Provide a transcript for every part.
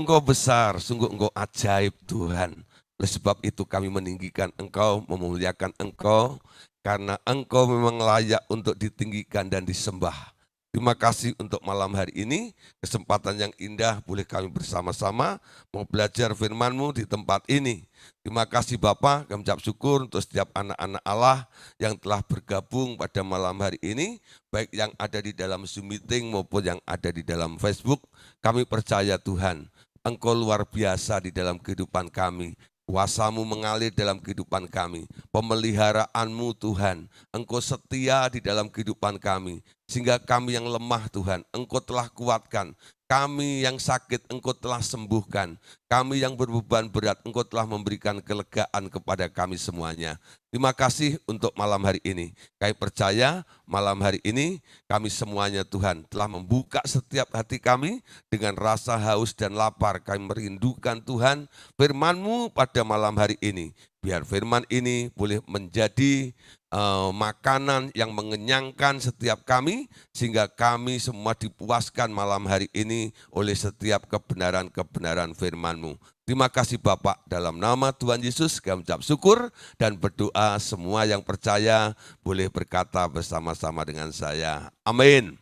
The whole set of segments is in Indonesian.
Engkau besar, sungguh engkau ajaib Tuhan. Oleh sebab itu kami meninggikan engkau, memuliakan engkau, karena engkau memang layak untuk ditinggikan dan disembah. Terima kasih untuk malam hari ini, kesempatan yang indah boleh kami bersama-sama mau belajar firmanmu di tempat ini. Terima kasih Bapak, kami ucap syukur untuk setiap anak-anak Allah yang telah bergabung pada malam hari ini, baik yang ada di dalam Zoom meeting maupun yang ada di dalam Facebook. Kami percaya Tuhan, Engkau luar biasa di dalam kehidupan kami. Kuasamu mengalir dalam kehidupan kami. Pemeliharaanmu Tuhan. Engkau setia di dalam kehidupan kami. Sehingga kami yang lemah Tuhan, Engkau telah kuatkan. Kami yang sakit, engkau telah sembuhkan. Kami yang berbeban berat, engkau telah memberikan kelegaan kepada kami semuanya. Terima kasih untuk malam hari ini. Kami percaya malam hari ini kami semuanya Tuhan telah membuka setiap hati kami dengan rasa haus dan lapar. Kami merindukan Tuhan firman-Mu pada malam hari ini. Biar firman ini boleh menjadi uh, makanan yang mengenyangkan setiap kami sehingga kami semua dipuaskan malam hari ini oleh setiap kebenaran-kebenaran firman-Mu. Terima kasih Bapak dalam nama Tuhan Yesus kami ucap syukur dan berdoa semua yang percaya boleh berkata bersama-sama dengan saya. Amin.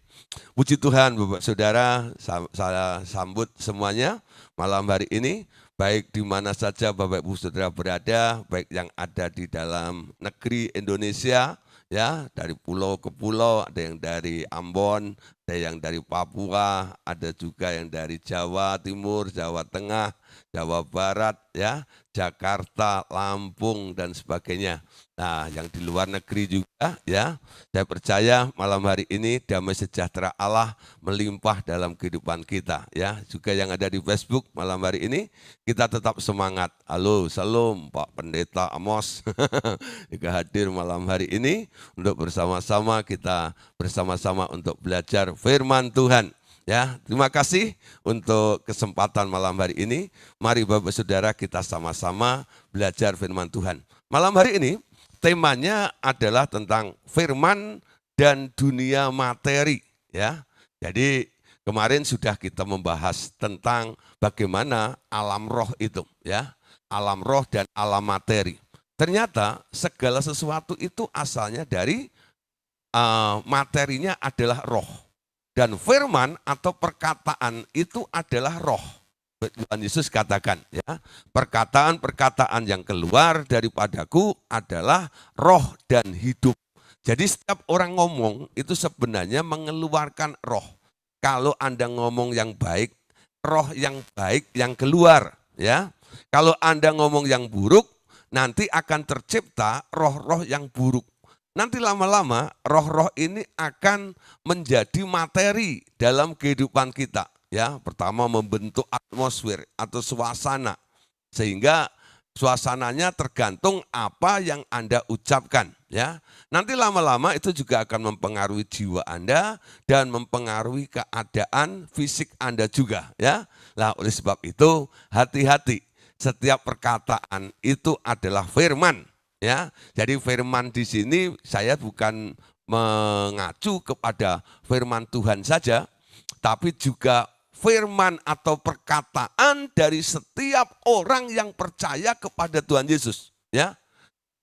Puji Tuhan Bapak Saudara, saya sambut semuanya malam hari ini baik di mana saja Bapak Ibu Saudara berada, baik yang ada di dalam negeri Indonesia, ya dari pulau ke pulau, ada yang dari Ambon, ada yang dari Papua, ada juga yang dari Jawa Timur, Jawa Tengah, Jawa Barat, ya Jakarta, Lampung dan sebagainya. Nah, yang di luar negeri juga ya, saya percaya malam hari ini damai sejahtera Allah melimpah dalam kehidupan kita ya. Juga yang ada di Facebook malam hari ini kita tetap semangat. Halo, salam Pak Pendeta Amos. juga hadir malam hari ini untuk bersama-sama kita bersama-sama untuk belajar firman Tuhan. Ya, terima kasih untuk kesempatan malam hari ini. Mari Bapak Saudara kita sama-sama belajar firman Tuhan. Malam hari ini temanya adalah tentang firman dan dunia materi ya. Jadi kemarin sudah kita membahas tentang bagaimana alam roh itu ya, alam roh dan alam materi. Ternyata segala sesuatu itu asalnya dari uh, materinya adalah roh. Dan firman atau perkataan itu adalah roh. Tuhan Yesus katakan ya, perkataan-perkataan yang keluar daripadaku adalah roh dan hidup. Jadi setiap orang ngomong itu sebenarnya mengeluarkan roh. Kalau Anda ngomong yang baik, roh yang baik yang keluar, ya. Kalau Anda ngomong yang buruk, nanti akan tercipta roh-roh yang buruk. Nanti lama-lama roh-roh ini akan menjadi materi dalam kehidupan kita Ya, pertama membentuk atmosfer atau suasana sehingga suasananya tergantung apa yang Anda ucapkan ya. Nanti lama-lama itu juga akan mempengaruhi jiwa Anda dan mempengaruhi keadaan fisik Anda juga ya. lah oleh sebab itu hati-hati. Setiap perkataan itu adalah firman ya. Jadi firman di sini saya bukan mengacu kepada firman Tuhan saja tapi juga firman atau perkataan dari setiap orang yang percaya kepada Tuhan Yesus, ya.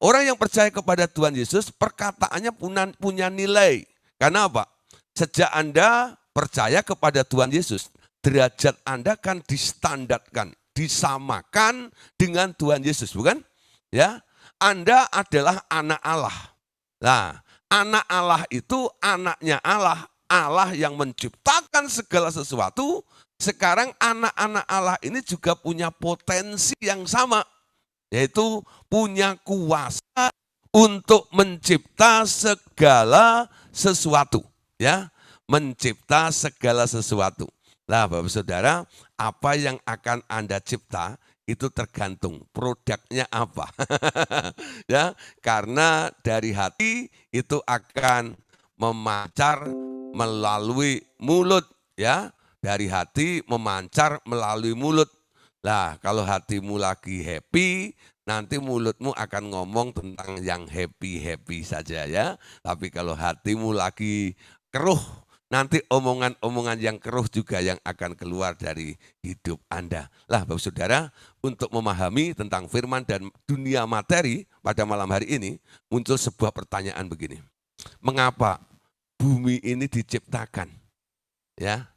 Orang yang percaya kepada Tuhan Yesus, perkataannya punya, nilai. Karena apa? Sejak Anda percaya kepada Tuhan Yesus, derajat Anda kan distandarkan, disamakan dengan Tuhan Yesus, bukan? Ya. Anda adalah anak Allah. Nah, anak Allah itu anaknya Allah, Allah yang menciptakan segala sesuatu, sekarang anak-anak Allah ini juga punya potensi yang sama, yaitu punya kuasa untuk mencipta segala sesuatu, ya, mencipta segala sesuatu. Nah, Bapak Saudara, apa yang akan Anda cipta itu tergantung produknya apa. ya, karena dari hati itu akan memacar melalui mulut ya dari hati memancar melalui mulut lah kalau hatimu lagi happy nanti mulutmu akan ngomong tentang yang happy happy saja ya tapi kalau hatimu lagi keruh nanti omongan-omongan yang keruh juga yang akan keluar dari hidup Anda. Lah Bapak Saudara, untuk memahami tentang firman dan dunia materi pada malam hari ini muncul sebuah pertanyaan begini. Mengapa bumi ini diciptakan. Ya.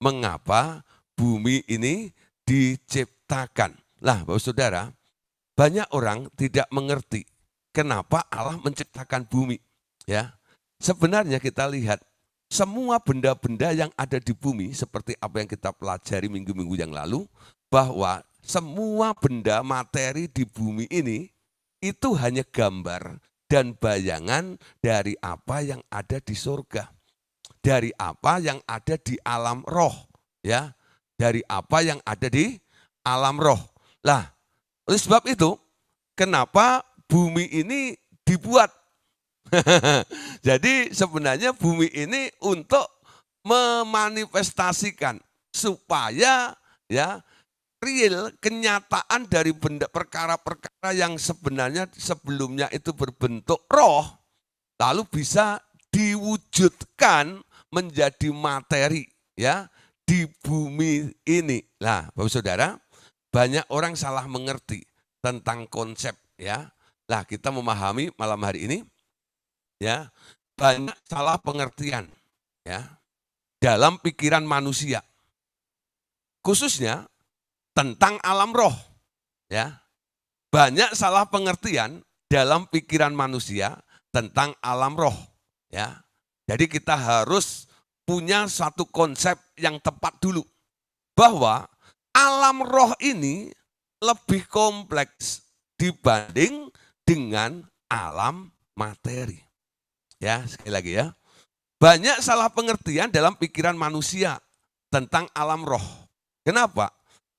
Mengapa bumi ini diciptakan? Lah, Bapak Saudara, banyak orang tidak mengerti kenapa Allah menciptakan bumi, ya. Sebenarnya kita lihat semua benda-benda yang ada di bumi seperti apa yang kita pelajari minggu-minggu yang lalu bahwa semua benda materi di bumi ini itu hanya gambar dan bayangan dari apa yang ada di surga. Dari apa yang ada di alam roh, ya. Dari apa yang ada di alam roh. Lah, oleh sebab itu kenapa bumi ini dibuat? Jadi sebenarnya bumi ini untuk memanifestasikan supaya ya real kenyataan dari benda perkara-perkara yang sebenarnya sebelumnya itu berbentuk roh lalu bisa diwujudkan menjadi materi ya di bumi ini. lah Bapak Saudara, banyak orang salah mengerti tentang konsep ya. lah kita memahami malam hari ini ya, banyak salah pengertian ya dalam pikiran manusia. Khususnya tentang alam roh. Ya. Banyak salah pengertian dalam pikiran manusia tentang alam roh, ya. Jadi kita harus punya satu konsep yang tepat dulu bahwa alam roh ini lebih kompleks dibanding dengan alam materi. Ya, sekali lagi ya. Banyak salah pengertian dalam pikiran manusia tentang alam roh. Kenapa?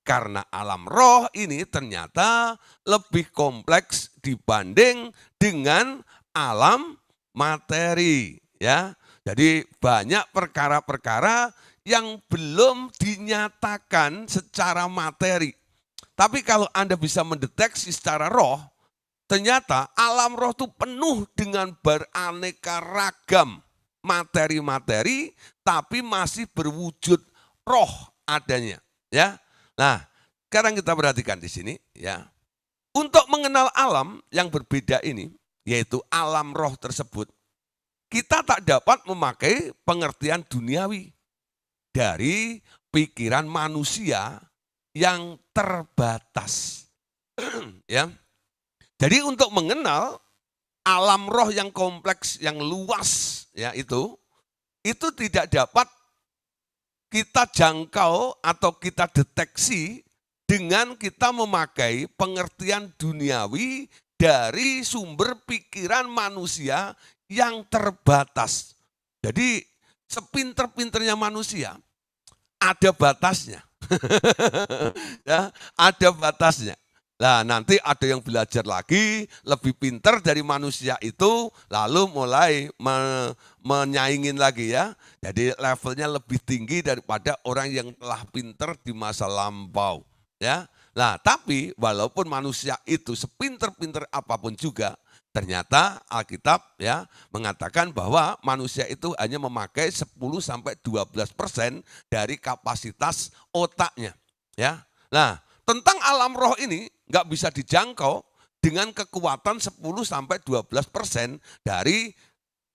Karena alam roh ini ternyata lebih kompleks dibanding dengan alam materi, ya. Jadi banyak perkara-perkara yang belum dinyatakan secara materi. Tapi kalau Anda bisa mendeteksi secara roh, ternyata alam roh itu penuh dengan beraneka ragam materi-materi tapi masih berwujud roh adanya, ya. Nah, sekarang kita perhatikan di sini ya. Untuk mengenal alam yang berbeda ini, yaitu alam roh tersebut, kita tak dapat memakai pengertian duniawi dari pikiran manusia yang terbatas. ya. Jadi untuk mengenal alam roh yang kompleks, yang luas ya itu, itu tidak dapat kita jangkau atau kita deteksi dengan kita memakai pengertian duniawi dari sumber pikiran manusia yang terbatas. Jadi sepinter-pinternya manusia ada batasnya. ya, ada batasnya. Nah, nanti ada yang belajar lagi, lebih pintar dari manusia itu, lalu mulai me menyaingin lagi ya. Jadi levelnya lebih tinggi daripada orang yang telah pintar di masa lampau, ya. Nah, tapi walaupun manusia itu sepinter-pinter apapun juga, ternyata Alkitab ya mengatakan bahwa manusia itu hanya memakai 10 sampai 12 persen dari kapasitas otaknya, ya. Nah, tentang alam roh ini nggak bisa dijangkau dengan kekuatan 10 sampai 12 persen dari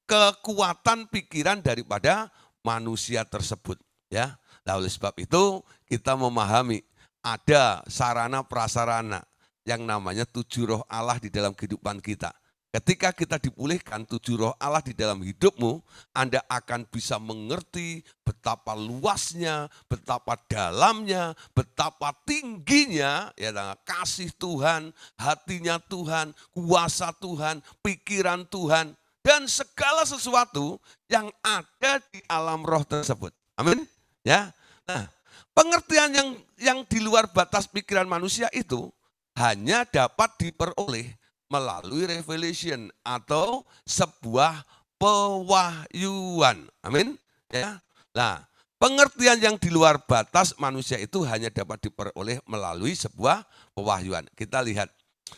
kekuatan pikiran daripada manusia tersebut. Ya, nah, oleh sebab itu kita memahami ada sarana prasarana yang namanya tujuh roh Allah di dalam kehidupan kita. Ketika kita dipulihkan tujuh roh Allah di dalam hidupmu, Anda akan bisa mengerti betapa luasnya, betapa dalamnya, betapa tingginya ya kasih Tuhan, hatinya Tuhan, kuasa Tuhan, pikiran Tuhan dan segala sesuatu yang ada di alam roh tersebut. Amin. Ya. Nah, pengertian yang yang di luar batas pikiran manusia itu hanya dapat diperoleh melalui revelation atau sebuah pewahyuan. Amin. Ya. Nah, pengertian yang di luar batas manusia itu hanya dapat diperoleh melalui sebuah pewahyuan. Kita lihat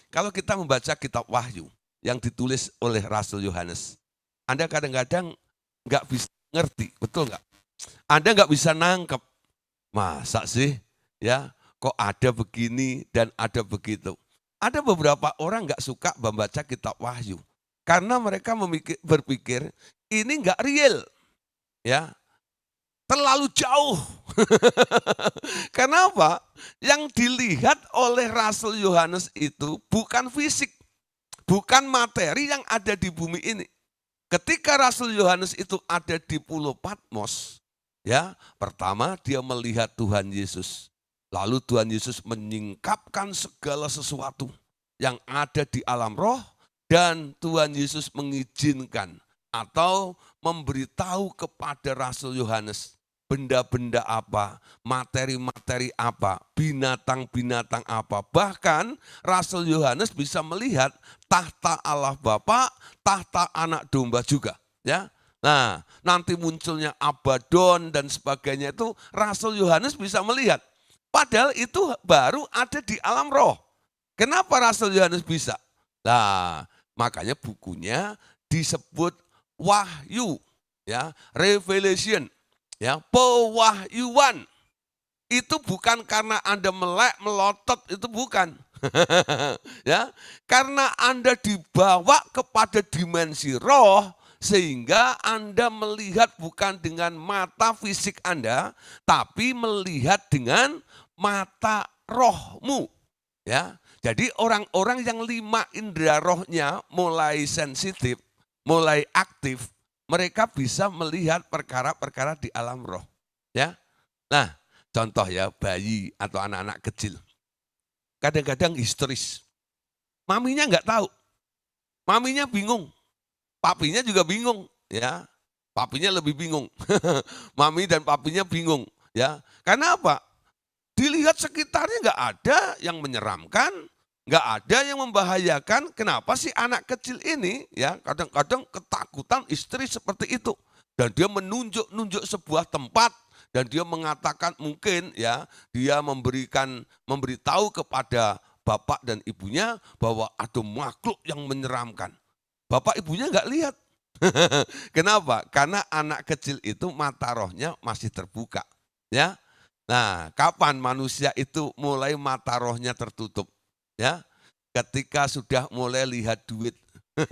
kalau kita membaca kitab Wahyu yang ditulis oleh Rasul Yohanes, Anda kadang-kadang nggak bisa ngerti, betul nggak? Anda nggak bisa nangkep. Masa sih? Ya, kok ada begini dan ada begitu. Ada beberapa orang nggak suka membaca kitab wahyu. Karena mereka memikir, berpikir, ini nggak real. ya Terlalu jauh. Kenapa? Yang dilihat oleh Rasul Yohanes itu bukan fisik. Bukan materi yang ada di bumi ini. Ketika Rasul Yohanes itu ada di Pulau Patmos, ya pertama dia melihat Tuhan Yesus. Lalu Tuhan Yesus menyingkapkan segala sesuatu yang ada di alam roh dan Tuhan Yesus mengizinkan atau memberitahu kepada Rasul Yohanes benda-benda apa, materi-materi apa, binatang-binatang apa. Bahkan Rasul Yohanes bisa melihat tahta Allah Bapa, tahta anak domba juga, ya. Nah, nanti munculnya Abaddon dan sebagainya itu Rasul Yohanes bisa melihat Padahal itu baru ada di alam roh. Kenapa Rasul Yohanes bisa? Nah, makanya bukunya disebut wahyu, ya, revelation, ya, pewahyuan. Itu bukan karena Anda melek, melotot, itu bukan. ya, karena Anda dibawa kepada dimensi roh, sehingga Anda melihat bukan dengan mata fisik Anda, tapi melihat dengan mata rohmu. Ya, jadi orang-orang yang lima indera rohnya mulai sensitif, mulai aktif, mereka bisa melihat perkara-perkara di alam roh. Ya, nah contoh ya bayi atau anak-anak kecil, kadang-kadang histeris, maminya nggak tahu, maminya bingung, papinya juga bingung, ya, papinya lebih bingung, mami dan papinya bingung, ya, karena apa? Lihat sekitarnya nggak ada yang menyeramkan, nggak ada yang membahayakan. Kenapa sih anak kecil ini ya kadang-kadang ketakutan istri seperti itu dan dia menunjuk-nunjuk sebuah tempat dan dia mengatakan mungkin ya dia memberikan memberitahu kepada bapak dan ibunya bahwa ada makhluk yang menyeramkan. Bapak ibunya nggak lihat. Kenapa? Karena anak kecil itu mata rohnya masih terbuka. Ya, Nah, kapan manusia itu mulai mata rohnya tertutup? Ya, ketika sudah mulai lihat duit.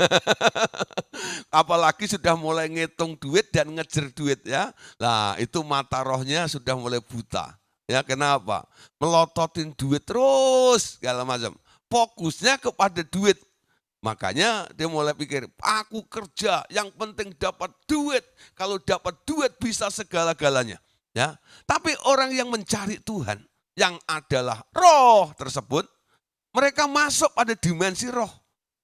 Apalagi sudah mulai ngitung duit dan ngejer duit ya. Nah, itu mata rohnya sudah mulai buta. Ya, kenapa? Melototin duit terus segala macam. Fokusnya kepada duit. Makanya dia mulai pikir, aku kerja, yang penting dapat duit. Kalau dapat duit bisa segala-galanya. Ya, tapi orang yang mencari Tuhan yang adalah roh tersebut, mereka masuk pada dimensi roh.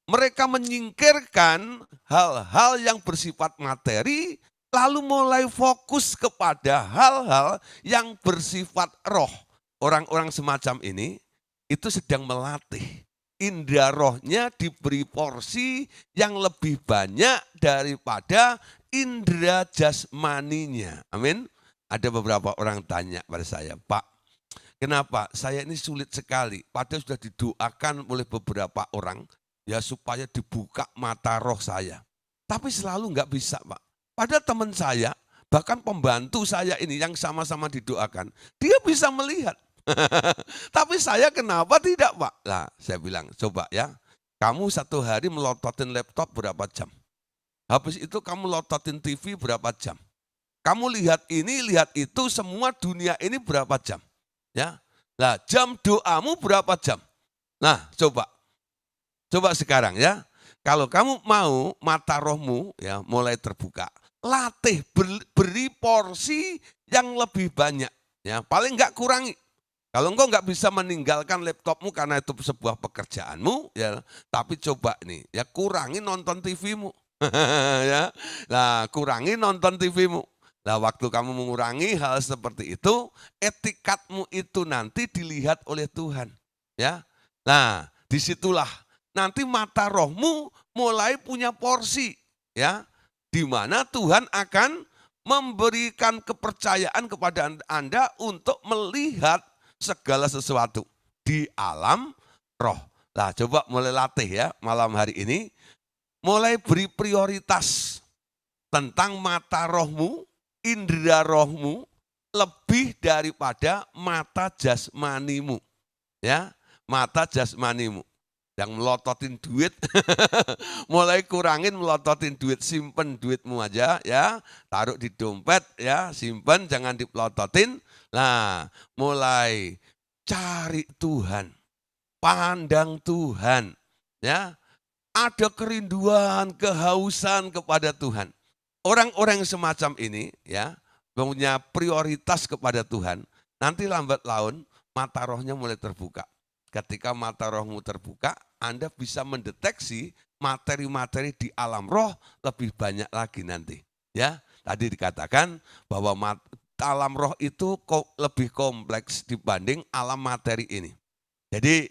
Mereka menyingkirkan hal-hal yang bersifat materi lalu mulai fokus kepada hal-hal yang bersifat roh. Orang-orang semacam ini itu sedang melatih indra rohnya diberi porsi yang lebih banyak daripada indra jasmaninya. Amin. Ada beberapa orang tanya pada saya, Pak, kenapa saya ini sulit sekali? Padahal sudah didoakan oleh beberapa orang, ya supaya dibuka mata roh saya. Tapi selalu nggak bisa, Pak. Padahal teman saya, bahkan pembantu saya ini yang sama-sama didoakan, dia bisa melihat. Tapi saya kenapa tidak, Pak? Lah, saya bilang, coba ya, kamu satu hari melototin laptop berapa jam? Habis itu kamu lototin TV berapa jam? Kamu lihat ini, lihat itu, semua dunia ini berapa jam? Ya. Nah, jam doamu berapa jam? Nah, coba. Coba sekarang ya. Kalau kamu mau mata rohmu ya mulai terbuka, latih beri porsi yang lebih banyak ya, paling enggak kurangi. Kalau engkau enggak bisa meninggalkan laptopmu karena itu sebuah pekerjaanmu, ya, tapi coba nih, ya kurangi nonton TV-mu. ya, nah kurangi nonton TV-mu. Nah waktu kamu mengurangi hal seperti itu, etikatmu itu nanti dilihat oleh Tuhan. ya. Nah disitulah nanti mata rohmu mulai punya porsi. ya, Di mana Tuhan akan memberikan kepercayaan kepada Anda untuk melihat segala sesuatu di alam roh. Nah, coba mulai latih ya malam hari ini. Mulai beri prioritas tentang mata rohmu indera rohmu lebih daripada mata jasmanimu. Ya, mata jasmanimu. Yang melototin duit, mulai kurangin melototin duit, simpen duitmu aja ya, taruh di dompet ya, simpen jangan dipelototin. Nah, mulai cari Tuhan, pandang Tuhan ya. Ada kerinduan, kehausan kepada Tuhan orang-orang semacam ini ya punya prioritas kepada Tuhan, nanti lambat laun mata rohnya mulai terbuka. Ketika mata rohmu terbuka, Anda bisa mendeteksi materi-materi di alam roh lebih banyak lagi nanti. Ya, tadi dikatakan bahwa alam roh itu kok lebih kompleks dibanding alam materi ini. Jadi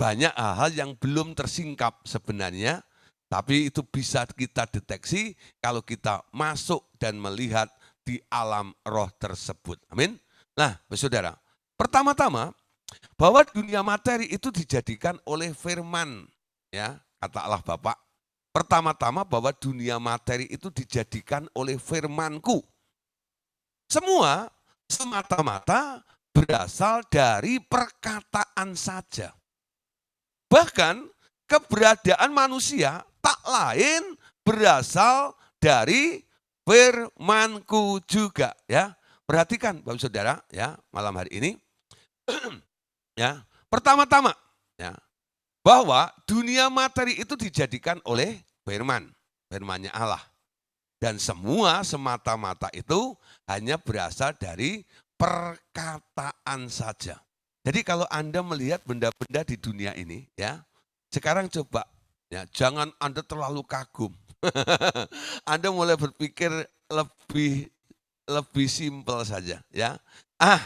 banyak hal-hal yang belum tersingkap sebenarnya tapi itu bisa kita deteksi kalau kita masuk dan melihat di alam roh tersebut. Amin. Nah, saudara, pertama-tama bahwa dunia materi itu dijadikan oleh firman, ya kata Allah Bapak. Pertama-tama bahwa dunia materi itu dijadikan oleh firmanku. Semua semata-mata berasal dari perkataan saja. Bahkan keberadaan manusia tak lain berasal dari firmanku juga ya. Perhatikan Bapak Saudara ya malam hari ini. ya, pertama-tama ya bahwa dunia materi itu dijadikan oleh firman, firmannya Allah. Dan semua semata-mata itu hanya berasal dari perkataan saja. Jadi kalau Anda melihat benda-benda di dunia ini ya, sekarang coba Ya, jangan Anda terlalu kagum. anda mulai berpikir lebih lebih simpel saja, ya. Ah,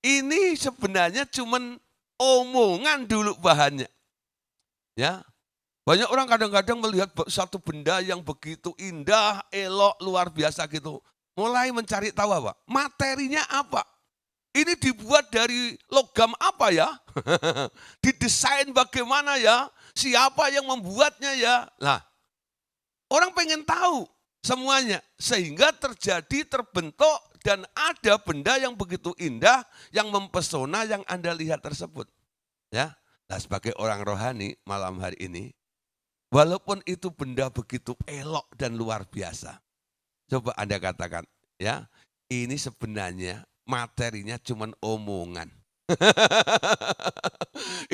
ini sebenarnya cuman omongan dulu bahannya. Ya. Banyak orang kadang-kadang melihat satu benda yang begitu indah, elok, luar biasa gitu. Mulai mencari tahu apa? Materinya apa? Ini dibuat dari logam apa ya? Didesain bagaimana ya? Siapa yang membuatnya ya? Nah, orang pengen tahu semuanya. Sehingga terjadi terbentuk dan ada benda yang begitu indah yang mempesona yang Anda lihat tersebut. Ya. Nah, sebagai orang rohani malam hari ini, walaupun itu benda begitu elok dan luar biasa. Coba Anda katakan, ya, ini sebenarnya materinya cuma omongan.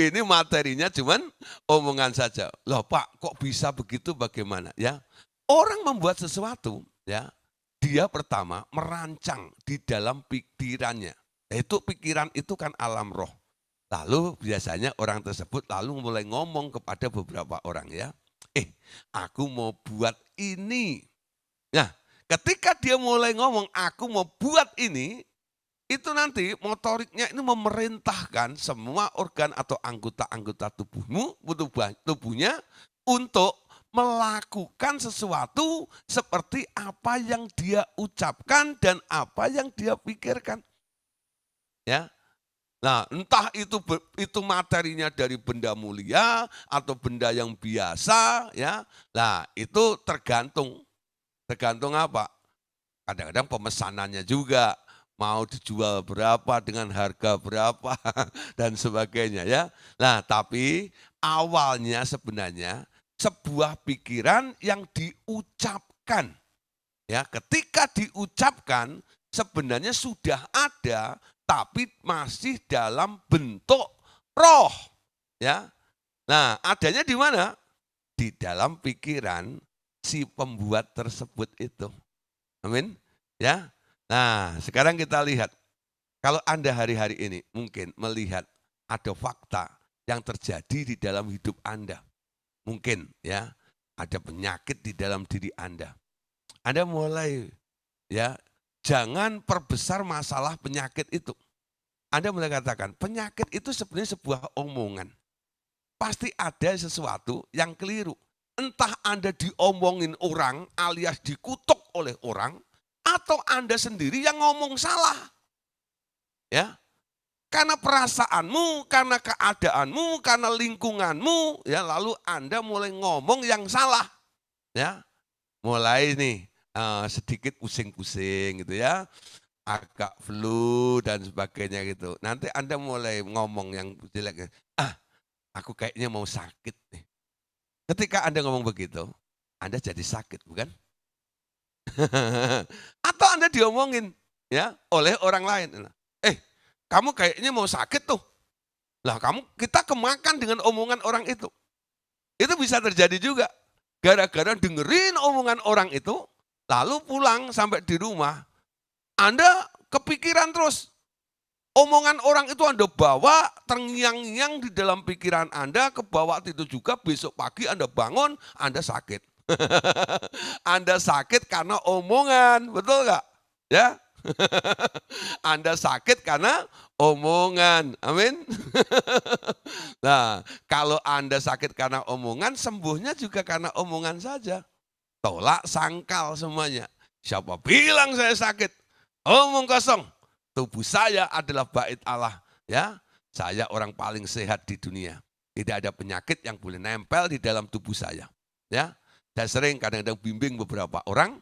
ini materinya cuma omongan saja. Loh Pak, kok bisa begitu bagaimana? Ya, orang membuat sesuatu, ya, dia pertama merancang di dalam pikirannya. Itu pikiran itu kan alam roh. Lalu biasanya orang tersebut lalu mulai ngomong kepada beberapa orang ya. Eh, aku mau buat ini. Nah, ketika dia mulai ngomong, aku mau buat ini, itu nanti motoriknya ini memerintahkan semua organ atau anggota-anggota tubuhmu, tubuh, tubuhnya untuk melakukan sesuatu seperti apa yang dia ucapkan dan apa yang dia pikirkan. Ya. Nah, entah itu itu materinya dari benda mulia atau benda yang biasa ya. Nah, itu tergantung tergantung apa? Kadang-kadang pemesanannya juga mau dijual berapa dengan harga berapa dan sebagainya ya. Nah, tapi awalnya sebenarnya sebuah pikiran yang diucapkan. Ya, ketika diucapkan sebenarnya sudah ada tapi masih dalam bentuk roh. Ya. Nah, adanya di mana? Di dalam pikiran si pembuat tersebut itu. Amin. Ya. Nah, sekarang kita lihat. Kalau Anda hari-hari ini mungkin melihat ada fakta yang terjadi di dalam hidup Anda. Mungkin ya, ada penyakit di dalam diri Anda. Anda mulai ya, jangan perbesar masalah penyakit itu. Anda mulai katakan, penyakit itu sebenarnya sebuah omongan. Pasti ada sesuatu yang keliru. Entah Anda diomongin orang alias dikutuk oleh orang, atau Anda sendiri yang ngomong salah. Ya. Karena perasaanmu, karena keadaanmu, karena lingkunganmu, ya lalu Anda mulai ngomong yang salah. Ya. Mulai nih uh, sedikit pusing-pusing gitu ya. Agak flu dan sebagainya gitu. Nanti Anda mulai ngomong yang jelek. Ah, aku kayaknya mau sakit nih. Ketika Anda ngomong begitu, Anda jadi sakit, bukan? Atau Anda diomongin ya oleh orang lain. Nah, eh, kamu kayaknya mau sakit tuh. Lah kamu kita kemakan dengan omongan orang itu. Itu bisa terjadi juga. Gara-gara dengerin omongan orang itu, lalu pulang sampai di rumah, Anda kepikiran terus. Omongan orang itu Anda bawa, terngiang-ngiang di dalam pikiran Anda, ke bawah itu juga, besok pagi Anda bangun, Anda sakit. Anda sakit karena omongan, betul nggak? Ya, anda sakit karena omongan. Amin. nah, kalau Anda sakit karena omongan, sembuhnya juga karena omongan saja. Tolak sangkal semuanya. Siapa bilang saya sakit? Omong kosong. Tubuh saya adalah bait Allah, ya. Saya orang paling sehat di dunia. Tidak ada penyakit yang boleh nempel di dalam tubuh saya, ya dan sering kadang-kadang bimbing beberapa orang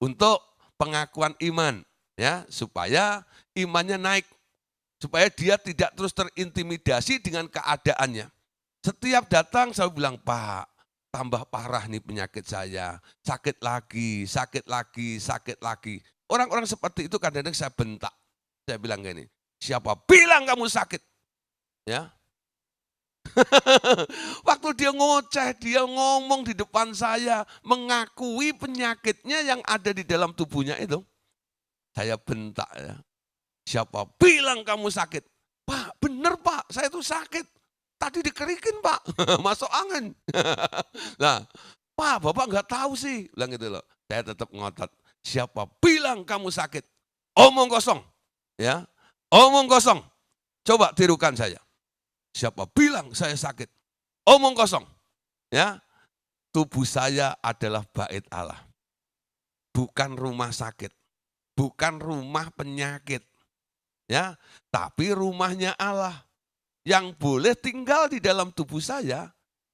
untuk pengakuan iman ya supaya imannya naik supaya dia tidak terus terintimidasi dengan keadaannya. Setiap datang saya bilang, "Pak, tambah parah nih penyakit saya. Sakit lagi, sakit lagi, sakit lagi." Orang-orang seperti itu kadang-kadang saya bentak. Saya bilang gini, "Siapa bilang kamu sakit?" Ya, Waktu dia ngoceh, dia ngomong di depan saya, mengakui penyakitnya yang ada di dalam tubuhnya itu. Saya bentak ya. Siapa bilang kamu sakit? Pak, benar pak, saya itu sakit. Tadi dikerikin pak, masuk angin. nah, pak, bapak nggak tahu sih. Bilang gitu loh. Saya tetap ngotot. Siapa bilang kamu sakit? Omong kosong. ya Omong kosong. Coba tirukan saya. Siapa bilang saya sakit? Omong kosong. Ya. Tubuh saya adalah bait Allah. Bukan rumah sakit. Bukan rumah penyakit. Ya, tapi rumahnya Allah. Yang boleh tinggal di dalam tubuh saya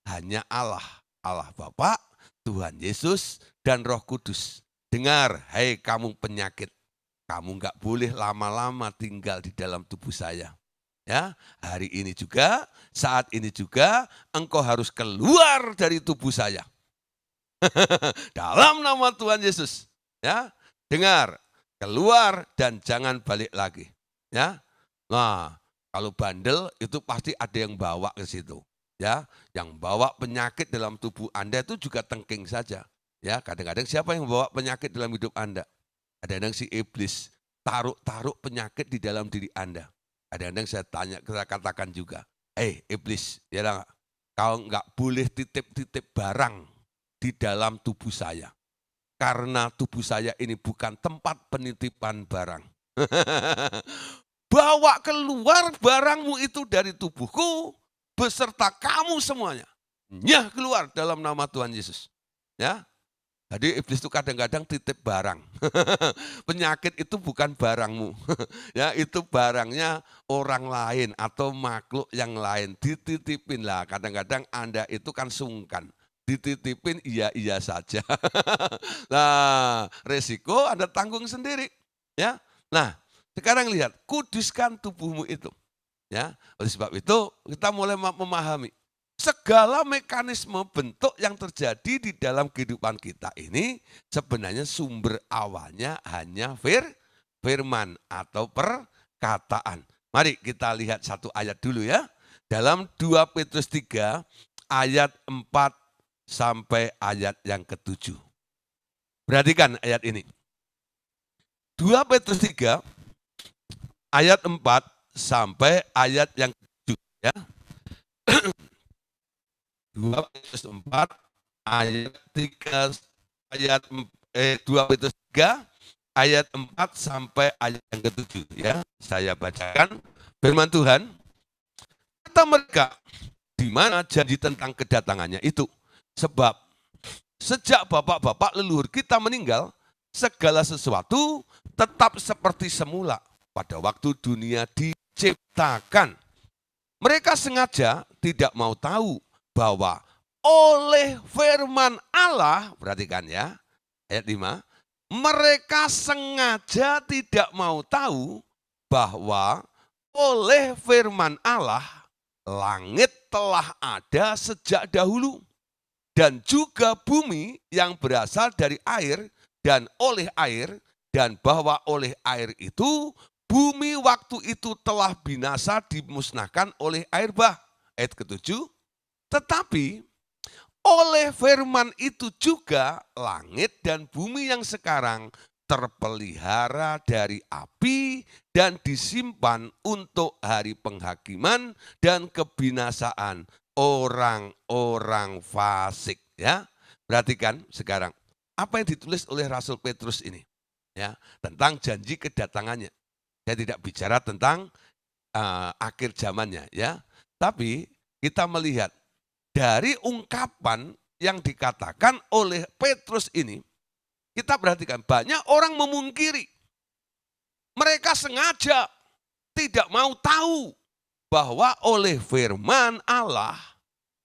hanya Allah. Allah Bapa, Tuhan Yesus, dan Roh Kudus. Dengar, hei kamu penyakit. Kamu nggak boleh lama-lama tinggal di dalam tubuh saya. Ya, hari ini juga, saat ini juga engkau harus keluar dari tubuh saya. Dalam nama Tuhan Yesus. Ya, dengar, keluar dan jangan balik lagi. Ya. Nah, kalau bandel itu pasti ada yang bawa ke situ. Ya, yang bawa penyakit dalam tubuh Anda itu juga tengking saja. Ya, kadang-kadang siapa yang bawa penyakit dalam hidup Anda? ada yang si iblis taruh-taruh penyakit di dalam diri Anda. Kadang-kadang saya tanya, saya katakan juga, eh iblis, ya kau enggak boleh titip-titip barang di dalam tubuh saya. Karena tubuh saya ini bukan tempat penitipan barang. Bawa keluar barangmu itu dari tubuhku beserta kamu semuanya. Nyah keluar dalam nama Tuhan Yesus. Ya, jadi iblis itu kadang-kadang titip barang. Penyakit itu bukan barangmu. ya, itu barangnya orang lain atau makhluk yang lain. Dititipin lah. Kadang-kadang Anda itu kan sungkan. Dititipin iya-iya saja. nah, resiko Anda tanggung sendiri. Ya. Nah, sekarang lihat, kuduskan tubuhmu itu. Ya, oleh sebab itu kita mulai memahami segala mekanisme bentuk yang terjadi di dalam kehidupan kita ini sebenarnya sumber awalnya hanya fir, firman atau perkataan. Mari kita lihat satu ayat dulu ya. Dalam 2 Petrus 3 ayat 4 sampai ayat yang ketujuh. Perhatikan ayat ini. 2 Petrus 3 ayat 4 sampai ayat yang ketujuh ya. 2 Petrus 4 ayat 3 ayat eh, 2 Petrus 3 ayat 4 sampai ayat yang ketujuh ya. Saya bacakan firman Tuhan. Kata mereka, di mana janji tentang kedatangannya itu? Sebab sejak bapak-bapak leluhur kita meninggal, segala sesuatu tetap seperti semula pada waktu dunia diciptakan. Mereka sengaja tidak mau tahu bahwa oleh firman Allah, perhatikan ya, ayat 5, mereka sengaja tidak mau tahu bahwa oleh firman Allah langit telah ada sejak dahulu dan juga bumi yang berasal dari air dan oleh air dan bahwa oleh air itu bumi waktu itu telah binasa dimusnahkan oleh air bah. Ayat ketujuh, tetapi oleh firman itu juga langit dan bumi yang sekarang terpelihara dari api dan disimpan untuk hari penghakiman dan kebinasaan orang-orang fasik ya. Perhatikan sekarang apa yang ditulis oleh Rasul Petrus ini ya tentang janji kedatangannya. Saya tidak bicara tentang uh, akhir zamannya ya, tapi kita melihat dari ungkapan yang dikatakan oleh Petrus ini, kita perhatikan banyak orang memungkiri. Mereka sengaja tidak mau tahu bahwa oleh firman Allah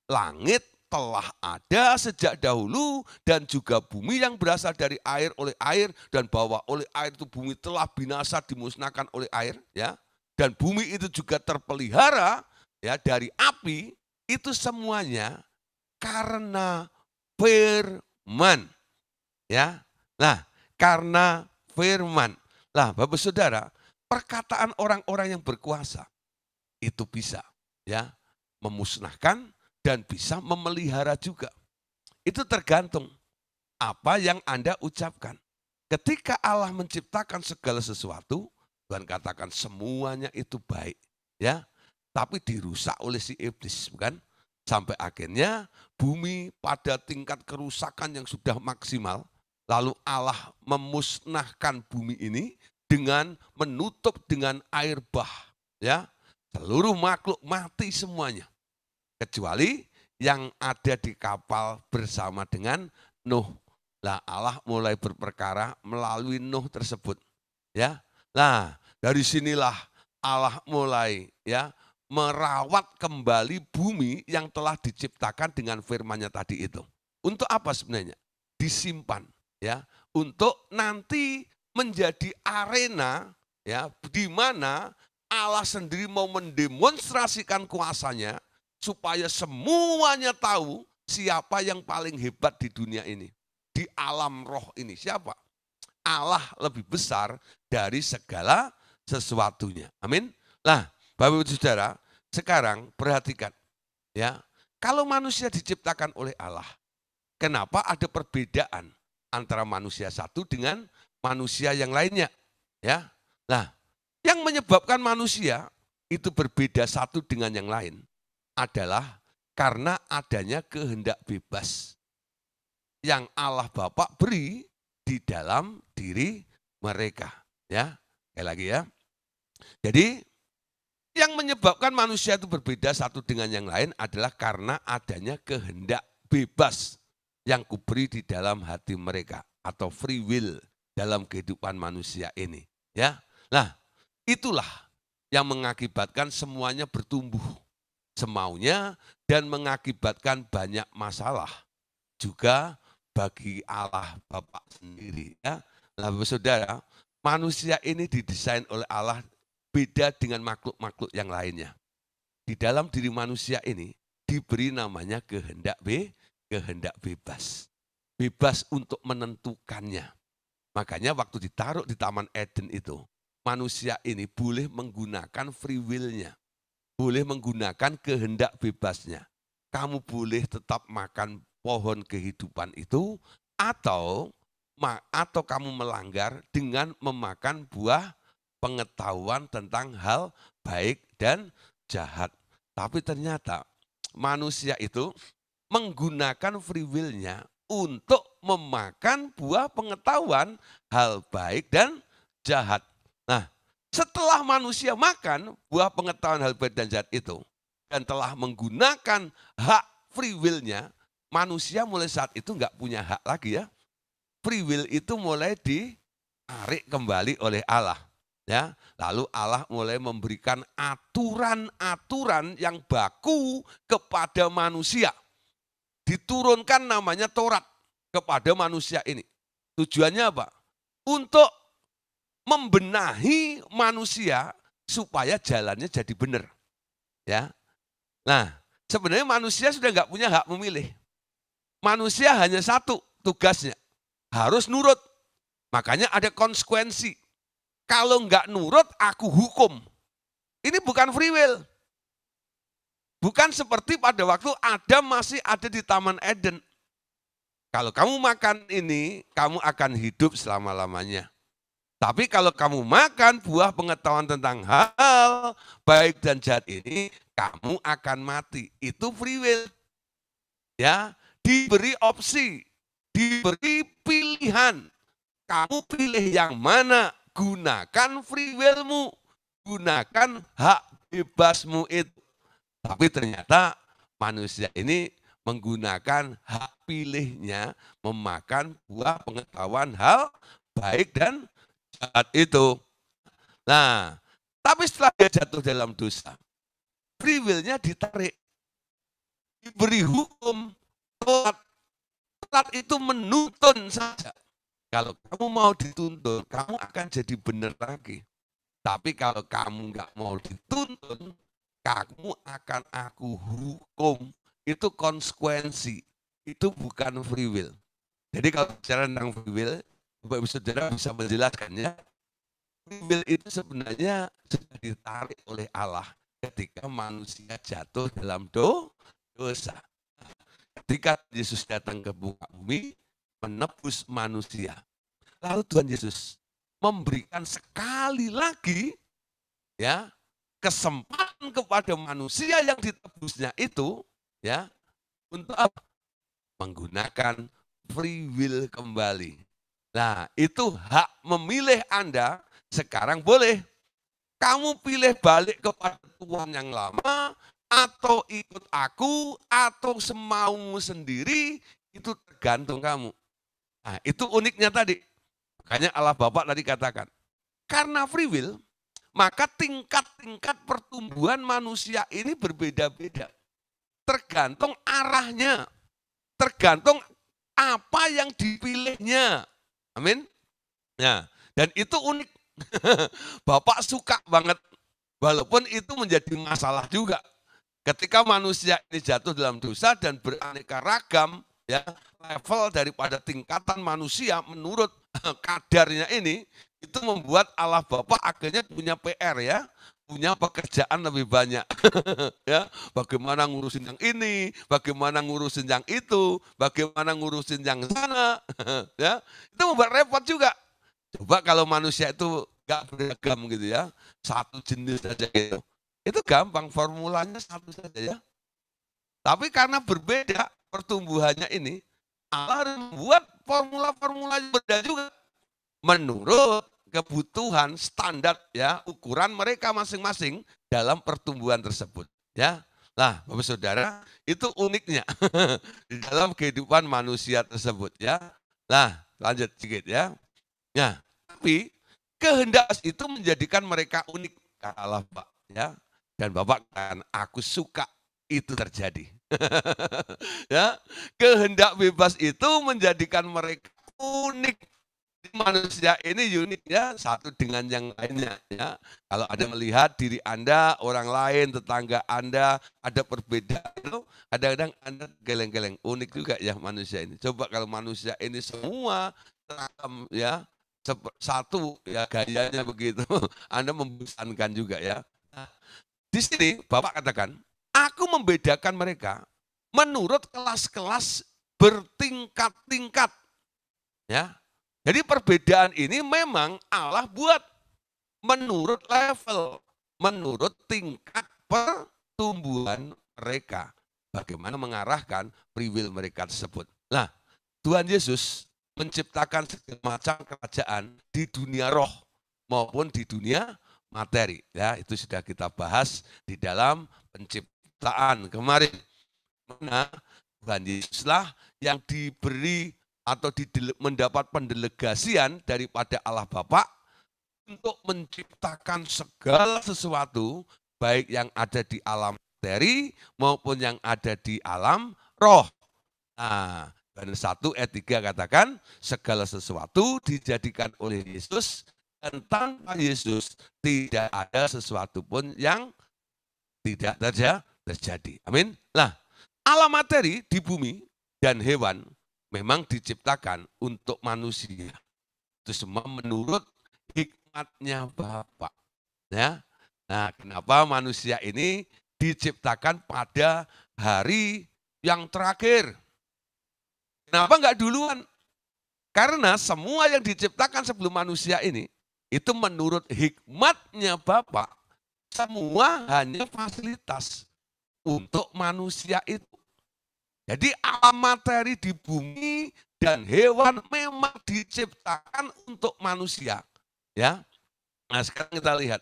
langit telah ada sejak dahulu dan juga bumi yang berasal dari air oleh air dan bahwa oleh air itu bumi telah binasa dimusnahkan oleh air ya dan bumi itu juga terpelihara ya dari api itu semuanya karena firman. Ya. Nah, karena firman. lah Bapak Saudara, perkataan orang-orang yang berkuasa itu bisa ya memusnahkan dan bisa memelihara juga. Itu tergantung apa yang Anda ucapkan. Ketika Allah menciptakan segala sesuatu, dan katakan semuanya itu baik, ya. Tapi dirusak oleh si iblis, bukan? Sampai akhirnya bumi pada tingkat kerusakan yang sudah maksimal, lalu Allah memusnahkan bumi ini dengan menutup dengan air bah, ya. Seluruh makhluk mati semuanya. Kecuali yang ada di kapal bersama dengan Nuh. Lah Allah mulai berperkara melalui Nuh tersebut. Ya. Nah, dari sinilah Allah mulai ya merawat kembali bumi yang telah diciptakan dengan firmannya tadi itu. Untuk apa sebenarnya? Disimpan ya, untuk nanti menjadi arena ya di mana Allah sendiri mau mendemonstrasikan kuasanya supaya semuanya tahu siapa yang paling hebat di dunia ini. Di alam roh ini siapa? Allah lebih besar dari segala sesuatunya. Amin. Lah, Bapak Ibu Saudara, sekarang perhatikan ya. Kalau manusia diciptakan oleh Allah, kenapa ada perbedaan antara manusia satu dengan manusia yang lainnya? Ya. Nah, yang menyebabkan manusia itu berbeda satu dengan yang lain adalah karena adanya kehendak bebas yang Allah Bapak beri di dalam diri mereka. Ya, sekali lagi ya. Jadi yang menyebabkan manusia itu berbeda satu dengan yang lain adalah karena adanya kehendak bebas yang kuberi di dalam hati mereka atau free will dalam kehidupan manusia ini. Ya, nah itulah yang mengakibatkan semuanya bertumbuh semaunya dan mengakibatkan banyak masalah juga bagi Allah Bapak sendiri. Ya. Nah, saudara, manusia ini didesain oleh Allah beda dengan makhluk-makhluk yang lainnya. Di dalam diri manusia ini diberi namanya kehendak B, kehendak bebas. Bebas untuk menentukannya. Makanya waktu ditaruh di Taman Eden itu, manusia ini boleh menggunakan free will-nya. Boleh menggunakan kehendak bebasnya. Kamu boleh tetap makan pohon kehidupan itu atau atau kamu melanggar dengan memakan buah pengetahuan tentang hal baik dan jahat. Tapi ternyata manusia itu menggunakan free will-nya untuk memakan buah pengetahuan hal baik dan jahat. Nah, setelah manusia makan buah pengetahuan hal baik dan jahat itu, dan telah menggunakan hak free will-nya, manusia mulai saat itu nggak punya hak lagi ya. Free will itu mulai ditarik kembali oleh Allah. Ya, lalu Allah mulai memberikan aturan-aturan yang baku kepada manusia. Diturunkan namanya Taurat kepada manusia ini. Tujuannya apa? Untuk membenahi manusia supaya jalannya jadi benar. Ya. Nah, sebenarnya manusia sudah nggak punya hak memilih. Manusia hanya satu tugasnya, harus nurut. Makanya ada konsekuensi. Kalau nggak nurut, aku hukum. Ini bukan free will. Bukan seperti pada waktu Adam masih ada di Taman Eden. Kalau kamu makan ini, kamu akan hidup selama-lamanya. Tapi kalau kamu makan buah pengetahuan tentang hal baik dan jahat ini, kamu akan mati. Itu free will. Ya, diberi opsi, diberi pilihan. Kamu pilih yang mana? gunakan free willmu, gunakan hak bebasmu itu. Tapi ternyata manusia ini menggunakan hak pilihnya memakan buah pengetahuan hal baik dan jahat itu. Nah, tapi setelah dia jatuh dalam dosa, free will ditarik. Diberi hukum, telat. Telat itu menuntun saja kalau kamu mau dituntun, kamu akan jadi benar lagi. Tapi kalau kamu nggak mau dituntun, kamu akan aku hukum. Itu konsekuensi. Itu bukan free will. Jadi kalau bicara tentang free will, Bapak Ibu Saudara bisa menjelaskannya. Free will itu sebenarnya sudah ditarik oleh Allah ketika manusia jatuh dalam do, dosa. Ketika Yesus datang ke bumi, menebus manusia. Lalu Tuhan Yesus memberikan sekali lagi ya kesempatan kepada manusia yang ditebusnya itu ya untuk apa? menggunakan free will kembali. Nah, itu hak memilih Anda sekarang boleh. Kamu pilih balik kepada Tuhan yang lama, atau ikut aku, atau semaumu sendiri, itu tergantung kamu. Nah, itu uniknya tadi. Makanya Allah Bapak tadi katakan, karena free will, maka tingkat-tingkat pertumbuhan manusia ini berbeda-beda. Tergantung arahnya, tergantung apa yang dipilihnya. Amin. Ya, dan itu unik. Bapak suka banget walaupun itu menjadi masalah juga. Ketika manusia ini jatuh dalam dosa dan beraneka ragam ya level daripada tingkatan manusia menurut eh, kadarnya ini itu membuat Allah Bapa akhirnya punya PR ya punya pekerjaan lebih banyak ya bagaimana ngurusin yang ini bagaimana ngurusin yang itu bagaimana ngurusin yang sana ya itu membuat repot juga coba kalau manusia itu gak beragam gitu ya satu jenis saja gitu itu gampang formulanya satu saja ya tapi karena berbeda pertumbuhannya ini, Allah membuat formula-formula beda juga. Menurut kebutuhan standar ya ukuran mereka masing-masing dalam pertumbuhan tersebut ya lah bapak saudara itu uniknya di dalam kehidupan manusia tersebut ya lah lanjut sedikit ya ya tapi kehendak itu menjadikan mereka unik Allah pak ya dan bapak kan aku suka itu terjadi ya, kehendak bebas itu menjadikan mereka unik. Manusia ini unik ya satu dengan yang lainnya. Ya. Kalau ada melihat diri Anda, orang lain, tetangga Anda, ada perbedaan itu, kadang-kadang Anda geleng-geleng. Unik juga ya manusia ini. Coba kalau manusia ini semua teram, ya, satu ya gayanya begitu. Anda membosankan juga ya. Nah, di sini Bapak katakan Aku membedakan mereka menurut kelas-kelas bertingkat-tingkat. Ya. Jadi perbedaan ini memang Allah buat menurut level, menurut tingkat pertumbuhan mereka. Bagaimana mengarahkan free mereka tersebut. Nah, Tuhan Yesus menciptakan segala macam kerajaan di dunia roh maupun di dunia materi. Ya, itu sudah kita bahas di dalam pencipta ciptaan kemarin. Mana Tuhan Yesuslah yang diberi atau mendapat pendelegasian daripada Allah Bapa untuk menciptakan segala sesuatu baik yang ada di alam materi maupun yang ada di alam roh. Nah, Yohanes 1 ayat 3 katakan segala sesuatu dijadikan oleh Yesus dan tanpa Yesus tidak ada sesuatu pun yang tidak terjadi terjadi. Amin. lah, alam materi di bumi dan hewan memang diciptakan untuk manusia. Itu semua menurut hikmatnya Bapak. Ya. Nah, kenapa manusia ini diciptakan pada hari yang terakhir? Kenapa enggak duluan? Karena semua yang diciptakan sebelum manusia ini itu menurut hikmatnya Bapak semua hanya fasilitas untuk manusia itu. Jadi alam materi di bumi dan hewan memang diciptakan untuk manusia. Ya. Nah, sekarang kita lihat.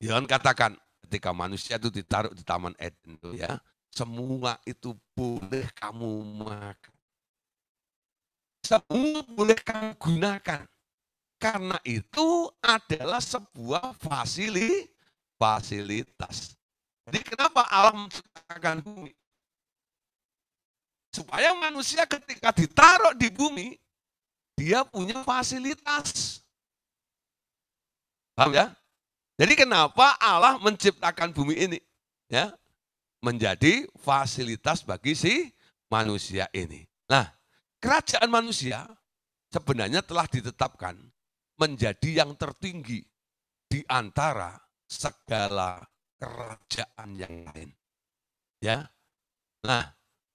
Yohan katakan ketika manusia itu ditaruh di Taman Eden itu ya, semua itu boleh kamu makan. Semua boleh kamu gunakan. Karena itu adalah sebuah fasili, fasilitas. Jadi kenapa Allah menciptakan bumi? Supaya manusia ketika ditaruh di bumi, dia punya fasilitas. Paham ya? Jadi kenapa Allah menciptakan bumi ini? Ya, menjadi fasilitas bagi si manusia ini. Nah, kerajaan manusia sebenarnya telah ditetapkan menjadi yang tertinggi di antara segala kerajaan yang lain. Ya. Nah,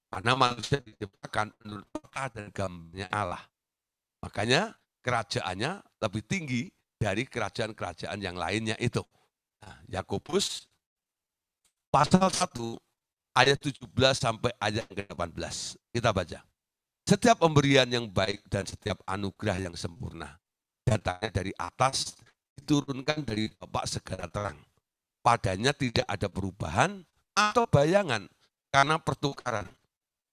karena manusia diciptakan menurut peta dan gambarnya Allah. Makanya kerajaannya lebih tinggi dari kerajaan-kerajaan yang lainnya itu. Nah, Yakobus pasal 1 ayat 17 sampai ayat 18. Kita baca. Setiap pemberian yang baik dan setiap anugerah yang sempurna datangnya dari atas, diturunkan dari Bapak segala terang, padanya tidak ada perubahan atau bayangan karena pertukaran.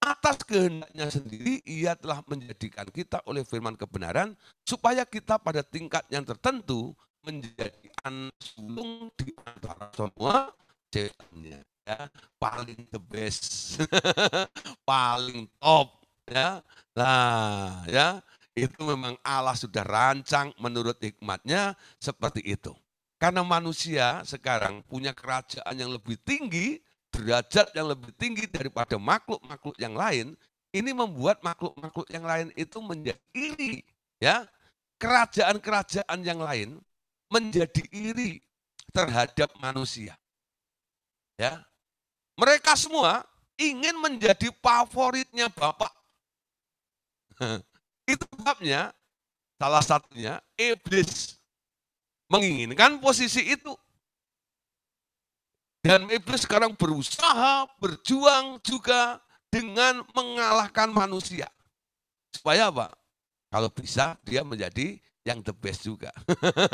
Atas kehendaknya sendiri, ia telah menjadikan kita oleh firman kebenaran, supaya kita pada tingkat yang tertentu menjadi anak sulung di antara semua ceweknya. Ya, paling the best, paling top. Ya. Nah, ya, itu memang Allah sudah rancang menurut hikmatnya seperti itu. Karena manusia sekarang punya kerajaan yang lebih tinggi, derajat yang lebih tinggi daripada makhluk-makhluk yang lain, ini membuat makhluk-makhluk yang lain itu menjadi iri. Ya, kerajaan-kerajaan yang lain menjadi iri terhadap manusia. Ya, mereka semua ingin menjadi favoritnya Bapak. itu sebabnya salah satunya iblis menginginkan posisi itu. Dan iblis sekarang berusaha berjuang juga dengan mengalahkan manusia. Supaya apa? Kalau bisa dia menjadi yang the best juga.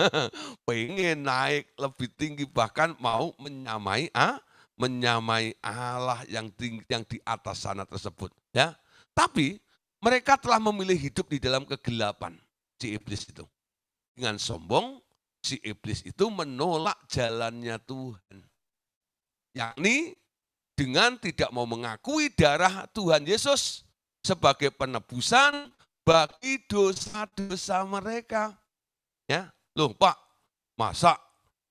Pengen naik lebih tinggi bahkan mau menyamai ah, menyamai Allah yang tinggi yang di atas sana tersebut, ya. Tapi mereka telah memilih hidup di dalam kegelapan si iblis itu. Dengan sombong, si iblis itu menolak jalannya Tuhan. Yakni dengan tidak mau mengakui darah Tuhan Yesus sebagai penebusan bagi dosa-dosa mereka. Ya, loh Pak, masa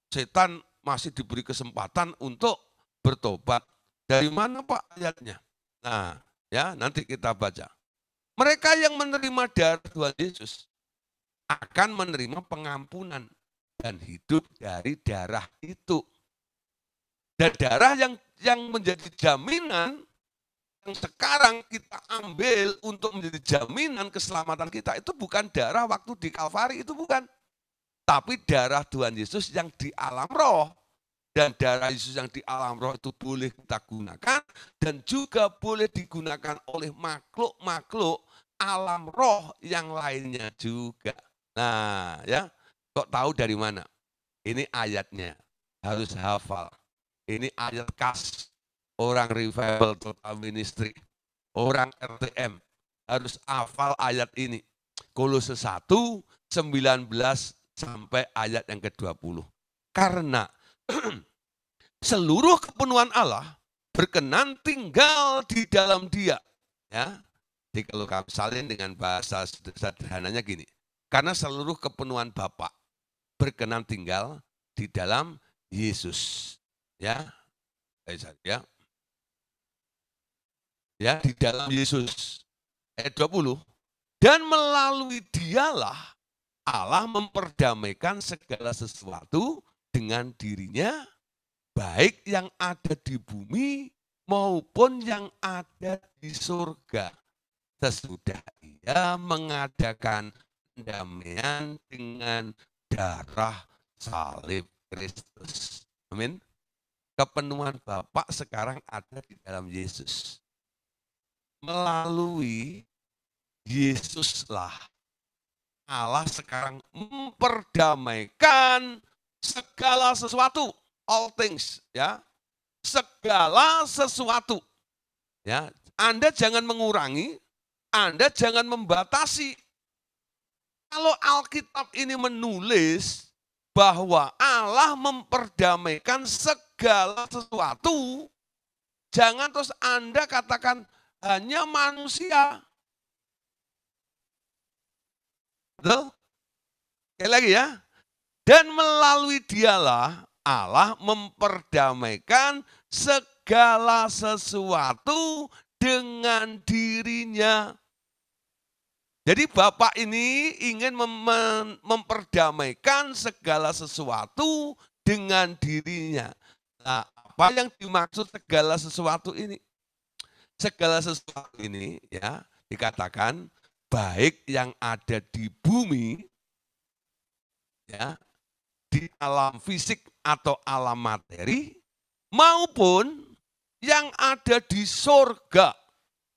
setan masih diberi kesempatan untuk bertobat? Dari mana Pak ayatnya? Nah, ya nanti kita baca. Mereka yang menerima darah Tuhan Yesus akan menerima pengampunan dan hidup dari darah itu. Dan darah yang yang menjadi jaminan yang sekarang kita ambil untuk menjadi jaminan keselamatan kita itu bukan darah waktu di Kalvari itu bukan. Tapi darah Tuhan Yesus yang di alam roh. Dan darah Yesus yang di alam roh itu boleh kita gunakan dan juga boleh digunakan oleh makhluk-makhluk alam roh yang lainnya juga. Nah, ya. Kok tahu dari mana? Ini ayatnya. Harus hafal. Ini ayat khas orang revival total ministry. Orang RTM harus hafal ayat ini. Kolose 1 19 sampai ayat yang ke-20. Karena seluruh kepenuhan Allah berkenan tinggal di dalam dia. Ya. Jadi kalau kami salin dengan bahasa sederhananya gini. Karena seluruh kepenuhan Bapak berkenan tinggal di dalam Yesus. Ya. Eh, ya. Ya, di dalam Yesus. Ayat 20. Dan melalui dialah Allah memperdamaikan segala sesuatu dengan dirinya, baik yang ada di bumi maupun yang ada di surga. Sesudah ia mengadakan damaian dengan darah salib Kristus. Amin. Kepenuhan Bapak sekarang ada di dalam Yesus. Melalui Yesuslah Allah sekarang memperdamaikan segala sesuatu, all things, ya. Segala sesuatu. Ya, Anda jangan mengurangi, Anda jangan membatasi, kalau Alkitab ini menulis bahwa Allah memperdamaikan segala sesuatu, jangan terus Anda katakan hanya manusia. Betul? Sekali lagi ya. Dan melalui dialah Allah memperdamaikan segala sesuatu dengan dirinya jadi Bapak ini ingin mem memperdamaikan segala sesuatu dengan dirinya. Nah, apa yang dimaksud segala sesuatu ini? Segala sesuatu ini ya dikatakan baik yang ada di bumi ya di alam fisik atau alam materi maupun yang ada di sorga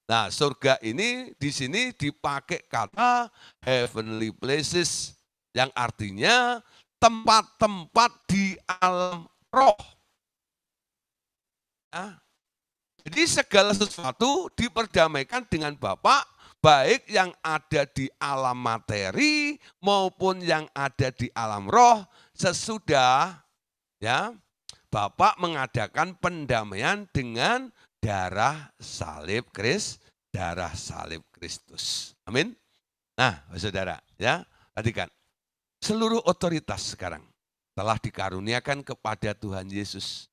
Nah, surga ini di sini dipakai kata heavenly places yang artinya tempat-tempat di alam roh. Ya. jadi segala sesuatu diperdamaikan dengan Bapak, baik yang ada di alam materi maupun yang ada di alam roh sesudah ya Bapak mengadakan pendamaian dengan darah salib Kristus, darah salib Kristus. Amin. Nah, Saudara, ya, perhatikan. Seluruh otoritas sekarang telah dikaruniakan kepada Tuhan Yesus.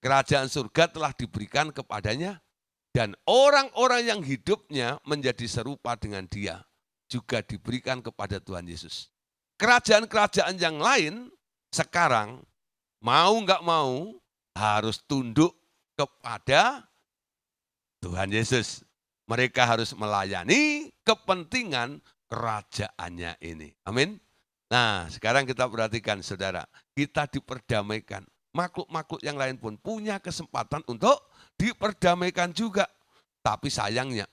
Kerajaan surga telah diberikan kepadanya dan orang-orang yang hidupnya menjadi serupa dengan dia juga diberikan kepada Tuhan Yesus. Kerajaan-kerajaan yang lain sekarang mau nggak mau harus tunduk kepada Tuhan Yesus. Mereka harus melayani kepentingan kerajaannya ini. Amin. Nah, sekarang kita perhatikan saudara, kita diperdamaikan. Makhluk-makhluk yang lain pun punya kesempatan untuk diperdamaikan juga. Tapi sayangnya,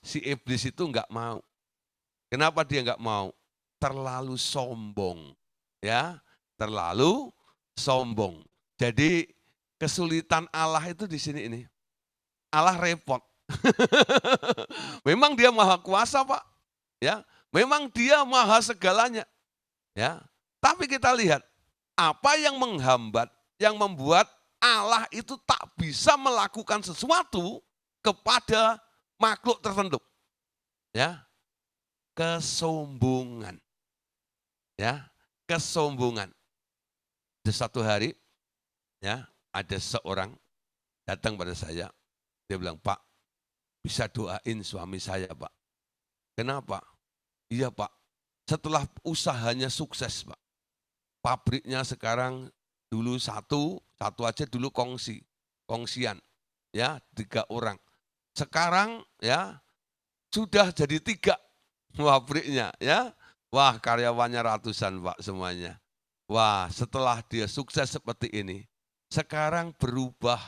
si iblis itu enggak mau. Kenapa dia enggak mau? Terlalu sombong. Ya, terlalu sombong. Jadi Kesulitan Allah itu di sini ini. Allah repot. Memang dia maha kuasa, Pak. Ya, memang dia maha segalanya. Ya. Tapi kita lihat apa yang menghambat, yang membuat Allah itu tak bisa melakukan sesuatu kepada makhluk tertentu. Ya. Kesombongan. Ya, kesombongan. Di satu hari ya, ada seorang datang pada saya. Dia bilang, Pak, bisa doain suami saya, Pak. Kenapa? Iya, Pak. Setelah usahanya sukses, Pak. Pabriknya sekarang dulu satu, satu aja dulu kongsi, kongsian. Ya, tiga orang. Sekarang ya sudah jadi tiga pabriknya ya. Wah, karyawannya ratusan, Pak, semuanya. Wah, setelah dia sukses seperti ini, sekarang berubah.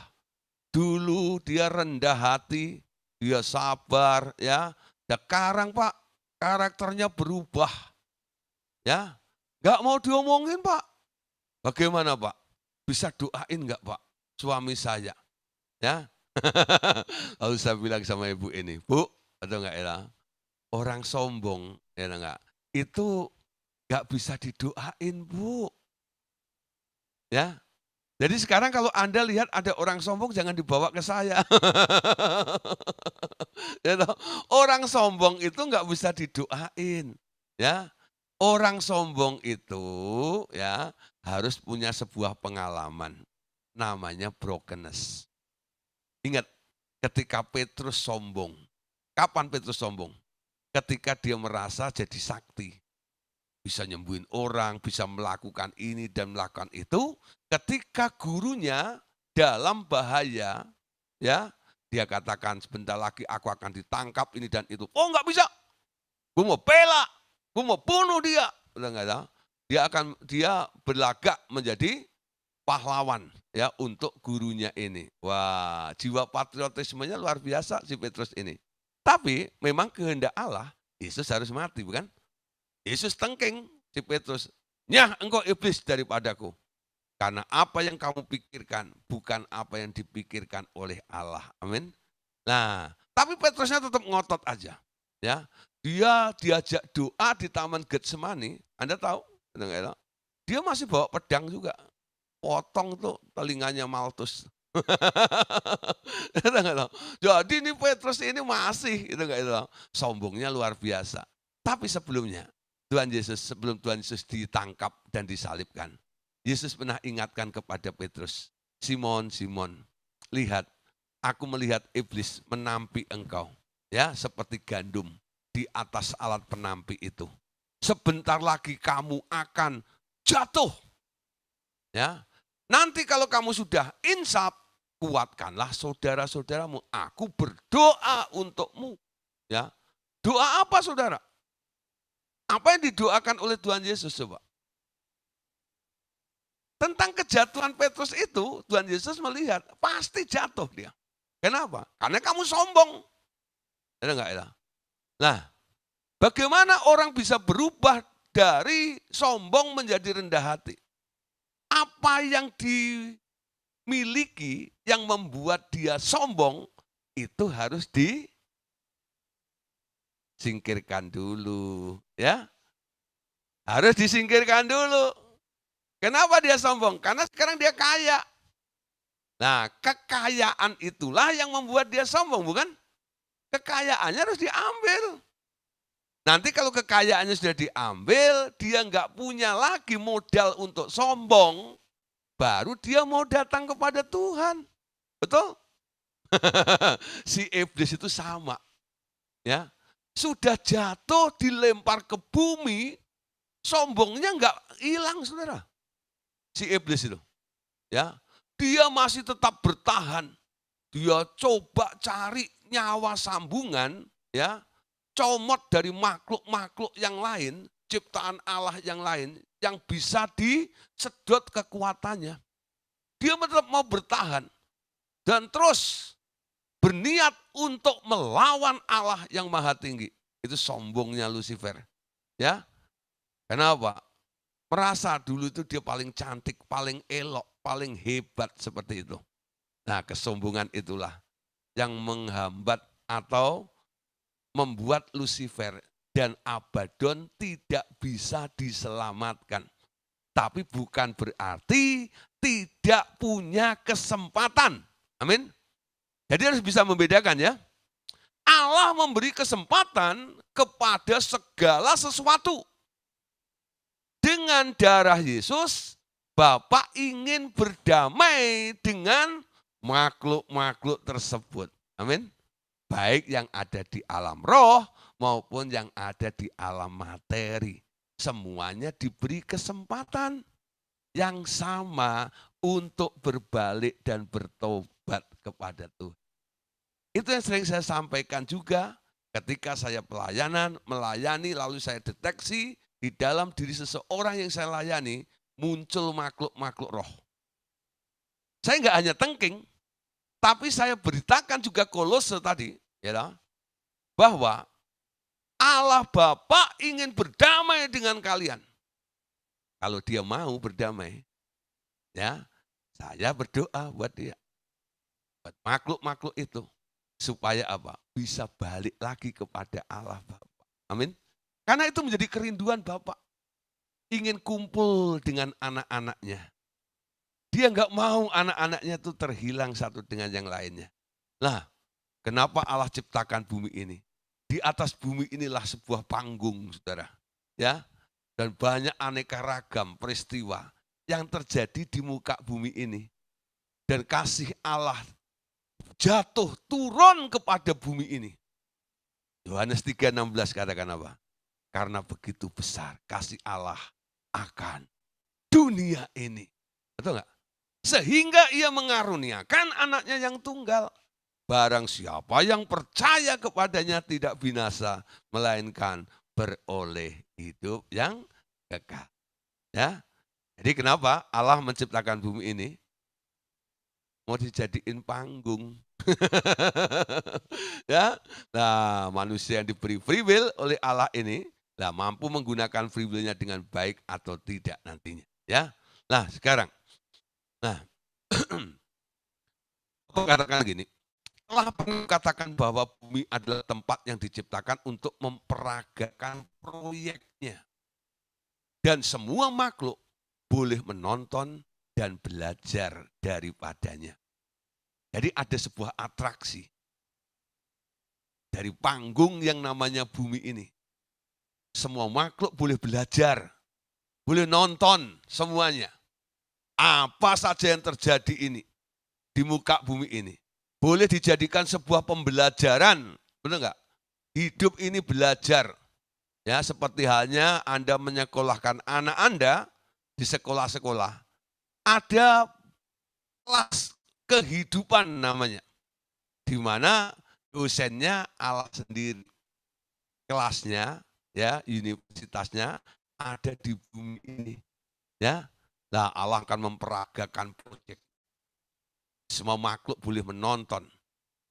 Dulu dia rendah hati, dia sabar, ya. Sekarang Pak, karakternya berubah. Ya, gak mau diomongin Pak. Bagaimana Pak? Bisa doain nggak Pak suami saya? Ya, harus saya bilang sama ibu ini, Bu, atau enggak Ella, orang sombong, ya enggak, itu enggak bisa didoain, Bu. Ya, jadi sekarang kalau Anda lihat ada orang sombong jangan dibawa ke saya. you ya know? Orang sombong itu nggak bisa didoain, ya. Orang sombong itu ya harus punya sebuah pengalaman namanya brokenness. Ingat ketika Petrus sombong. Kapan Petrus sombong? Ketika dia merasa jadi sakti bisa nyembuhin orang, bisa melakukan ini dan melakukan itu, ketika gurunya dalam bahaya, ya dia katakan sebentar lagi aku akan ditangkap ini dan itu. Oh nggak bisa, gue mau pela, gue mau bunuh dia. Udah enggak tahu. Dia akan dia berlagak menjadi pahlawan ya untuk gurunya ini. Wah, jiwa patriotismenya luar biasa si Petrus ini. Tapi memang kehendak Allah, Yesus harus mati bukan? Yesus tengking si Petrus, nyah engkau iblis daripadaku. Karena apa yang kamu pikirkan bukan apa yang dipikirkan oleh Allah. Amin. Nah, tapi Petrusnya tetap ngotot aja. Ya, dia diajak doa di Taman Getsemani. Anda tahu? Dia masih bawa pedang juga. Potong tuh telinganya Maltus. Jadi ini Petrus ini masih itu enggak itu sombongnya luar biasa. Tapi sebelumnya Tuhan Yesus sebelum Tuhan Yesus ditangkap dan disalibkan. Yesus pernah ingatkan kepada Petrus, Simon, Simon, lihat, aku melihat iblis menampi engkau, ya seperti gandum di atas alat penampi itu. Sebentar lagi kamu akan jatuh. Ya. Nanti kalau kamu sudah insap kuatkanlah saudara-saudaramu. Aku berdoa untukmu. Ya. Doa apa saudara? Apa yang didoakan oleh Tuhan Yesus coba? Tentang kejatuhan Petrus itu, Tuhan Yesus melihat, pasti jatuh dia. Kenapa? Karena kamu sombong. Ada enggak ya? Nah, bagaimana orang bisa berubah dari sombong menjadi rendah hati? Apa yang dimiliki yang membuat dia sombong itu harus disingkirkan dulu ya harus disingkirkan dulu. Kenapa dia sombong? Karena sekarang dia kaya. Nah, kekayaan itulah yang membuat dia sombong, bukan? Kekayaannya harus diambil. Nanti kalau kekayaannya sudah diambil, dia nggak punya lagi modal untuk sombong, baru dia mau datang kepada Tuhan. Betul? si iblis itu sama. Ya, sudah jatuh dilempar ke bumi, sombongnya nggak hilang saudara. Si iblis itu. ya Dia masih tetap bertahan. Dia coba cari nyawa sambungan, ya comot dari makhluk-makhluk yang lain, ciptaan Allah yang lain, yang bisa disedot kekuatannya. Dia tetap mau bertahan. Dan terus berniat untuk melawan Allah yang maha tinggi. Itu sombongnya Lucifer. Ya. Kenapa? Merasa dulu itu dia paling cantik, paling elok, paling hebat seperti itu. Nah, kesombongan itulah yang menghambat atau membuat Lucifer dan Abaddon tidak bisa diselamatkan. Tapi bukan berarti tidak punya kesempatan. Amin. Jadi harus bisa membedakan ya. Allah memberi kesempatan kepada segala sesuatu. Dengan darah Yesus, Bapak ingin berdamai dengan makhluk-makhluk tersebut. Amin. Baik yang ada di alam roh maupun yang ada di alam materi. Semuanya diberi kesempatan yang sama untuk berbalik dan bertobat kepada Tuhan. Itu yang sering saya sampaikan juga ketika saya pelayanan, melayani, lalu saya deteksi di dalam diri seseorang yang saya layani muncul makhluk-makhluk roh. Saya nggak hanya tengking, tapi saya beritakan juga kolose tadi, ya, bahwa Allah Bapa ingin berdamai dengan kalian. Kalau dia mau berdamai, ya, saya berdoa buat dia, buat makhluk-makhluk itu. Supaya apa? Bisa balik lagi kepada Allah Bapa. Amin. Karena itu menjadi kerinduan Bapak. Ingin kumpul dengan anak-anaknya. Dia nggak mau anak-anaknya itu terhilang satu dengan yang lainnya. Nah, kenapa Allah ciptakan bumi ini? Di atas bumi inilah sebuah panggung, saudara. Ya, dan banyak aneka ragam peristiwa yang terjadi di muka bumi ini. Dan kasih Allah jatuh turun kepada bumi ini. Yohanes 3:16 katakan apa? Karena begitu besar kasih Allah akan dunia ini. Betul nggak? Sehingga ia mengaruniakan anaknya yang tunggal. Barang siapa yang percaya kepadanya tidak binasa, melainkan beroleh hidup yang kekal. Ya. Jadi kenapa Allah menciptakan bumi ini? Mau dijadiin panggung ya. Nah, manusia yang diberi free will oleh Allah ini nah mampu menggunakan free will-nya dengan baik atau tidak nantinya, ya. Nah, sekarang. Nah, aku katakan gini, Allah mengatakan katakan bahwa bumi adalah tempat yang diciptakan untuk memperagakan proyeknya. Dan semua makhluk boleh menonton dan belajar daripadanya. Jadi ada sebuah atraksi dari panggung yang namanya bumi ini. Semua makhluk boleh belajar, boleh nonton semuanya. Apa saja yang terjadi ini di muka bumi ini. Boleh dijadikan sebuah pembelajaran, benar enggak? Hidup ini belajar. Ya, seperti halnya Anda menyekolahkan anak Anda di sekolah-sekolah. Ada kelas kehidupan namanya. Di mana dosennya alat sendiri. Kelasnya, ya, universitasnya ada di bumi ini. Ya, lah Allah akan memperagakan proyek. Semua makhluk boleh menonton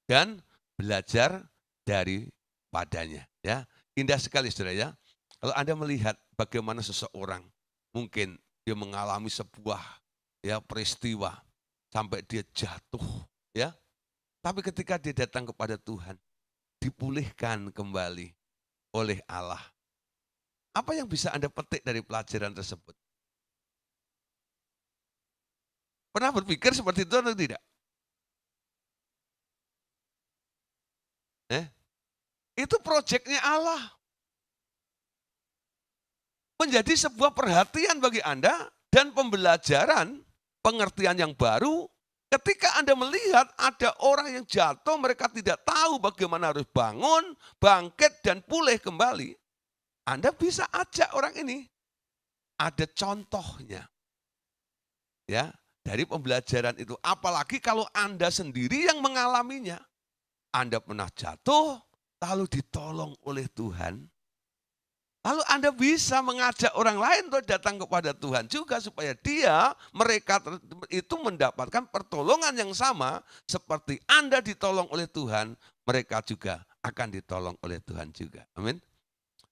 dan belajar dari padanya. Ya, indah sekali saudara ya. Kalau Anda melihat bagaimana seseorang mungkin dia mengalami sebuah ya peristiwa sampai dia jatuh, ya. Tapi ketika dia datang kepada Tuhan, dipulihkan kembali oleh Allah. Apa yang bisa Anda petik dari pelajaran tersebut? Pernah berpikir seperti itu atau tidak? Eh? Itu proyeknya Allah. Menjadi sebuah perhatian bagi Anda dan pembelajaran pengertian yang baru Ketika Anda melihat ada orang yang jatuh, mereka tidak tahu bagaimana harus bangun, bangkit, dan pulih kembali. Anda bisa ajak orang ini. Ada contohnya. Ya, dari pembelajaran itu. Apalagi kalau Anda sendiri yang mengalaminya. Anda pernah jatuh, lalu ditolong oleh Tuhan. Lalu Anda bisa mengajak orang lain untuk datang kepada Tuhan juga supaya dia, mereka itu mendapatkan pertolongan yang sama seperti Anda ditolong oleh Tuhan, mereka juga akan ditolong oleh Tuhan juga. Amin.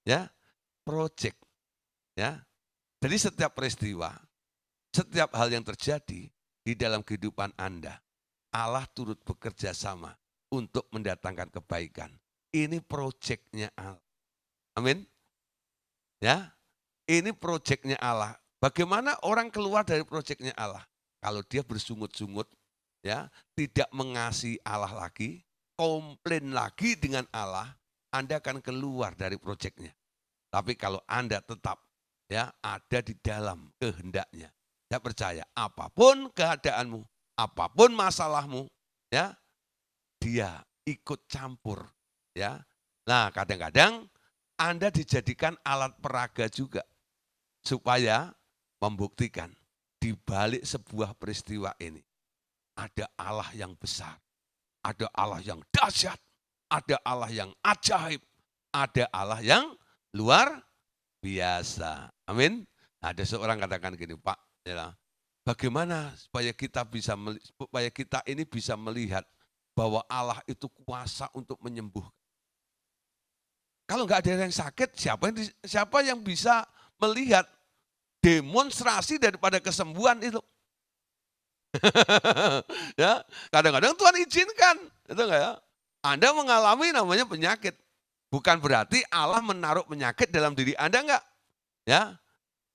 Ya. Project. Ya. Jadi setiap peristiwa, setiap hal yang terjadi di dalam kehidupan Anda, Allah turut bekerja sama untuk mendatangkan kebaikan. Ini proyeknya Allah. Amin. Ya, ini proyeknya Allah. Bagaimana orang keluar dari proyeknya Allah? Kalau dia bersungut-sungut, ya, tidak mengasihi Allah lagi, komplain lagi dengan Allah, Anda akan keluar dari proyeknya. Tapi kalau Anda tetap ya ada di dalam kehendaknya. Saya percaya apapun keadaanmu, apapun masalahmu, ya dia ikut campur, ya. Nah, kadang-kadang anda dijadikan alat peraga juga supaya membuktikan di balik sebuah peristiwa ini ada Allah yang besar, ada Allah yang dahsyat, ada Allah yang ajaib, ada Allah yang luar biasa. Amin. Ada seorang katakan gini, Pak, ya, bagaimana supaya kita bisa supaya kita ini bisa melihat bahwa Allah itu kuasa untuk menyembuhkan. Kalau nggak ada yang sakit, siapa yang siapa yang bisa melihat demonstrasi daripada kesembuhan itu? ya, kadang-kadang Tuhan izinkan, itu enggak ya? Anda mengalami namanya penyakit. Bukan berarti Allah menaruh penyakit dalam diri Anda enggak. Ya.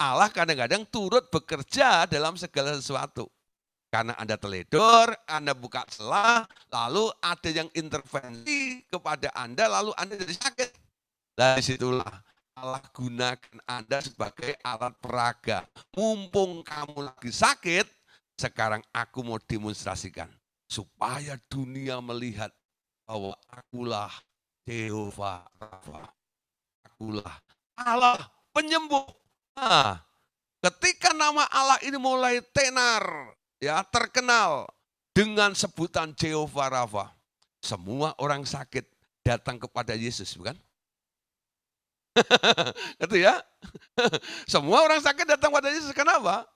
Allah kadang-kadang turut bekerja dalam segala sesuatu. Karena Anda teledor, Anda buka celah, lalu ada yang intervensi kepada Anda, lalu Anda jadi sakit. Dari disitulah Allah gunakan Anda sebagai alat peraga. Mumpung kamu lagi sakit, sekarang aku mau demonstrasikan. Supaya dunia melihat bahwa akulah Jehovah Rafa. Akulah Allah penyembuh. Nah, ketika nama Allah ini mulai tenar, ya terkenal dengan sebutan Jehovah Rafa, semua orang sakit datang kepada Yesus, bukan? gitu ya? Semua orang sakit datang pada Yesus kenapa?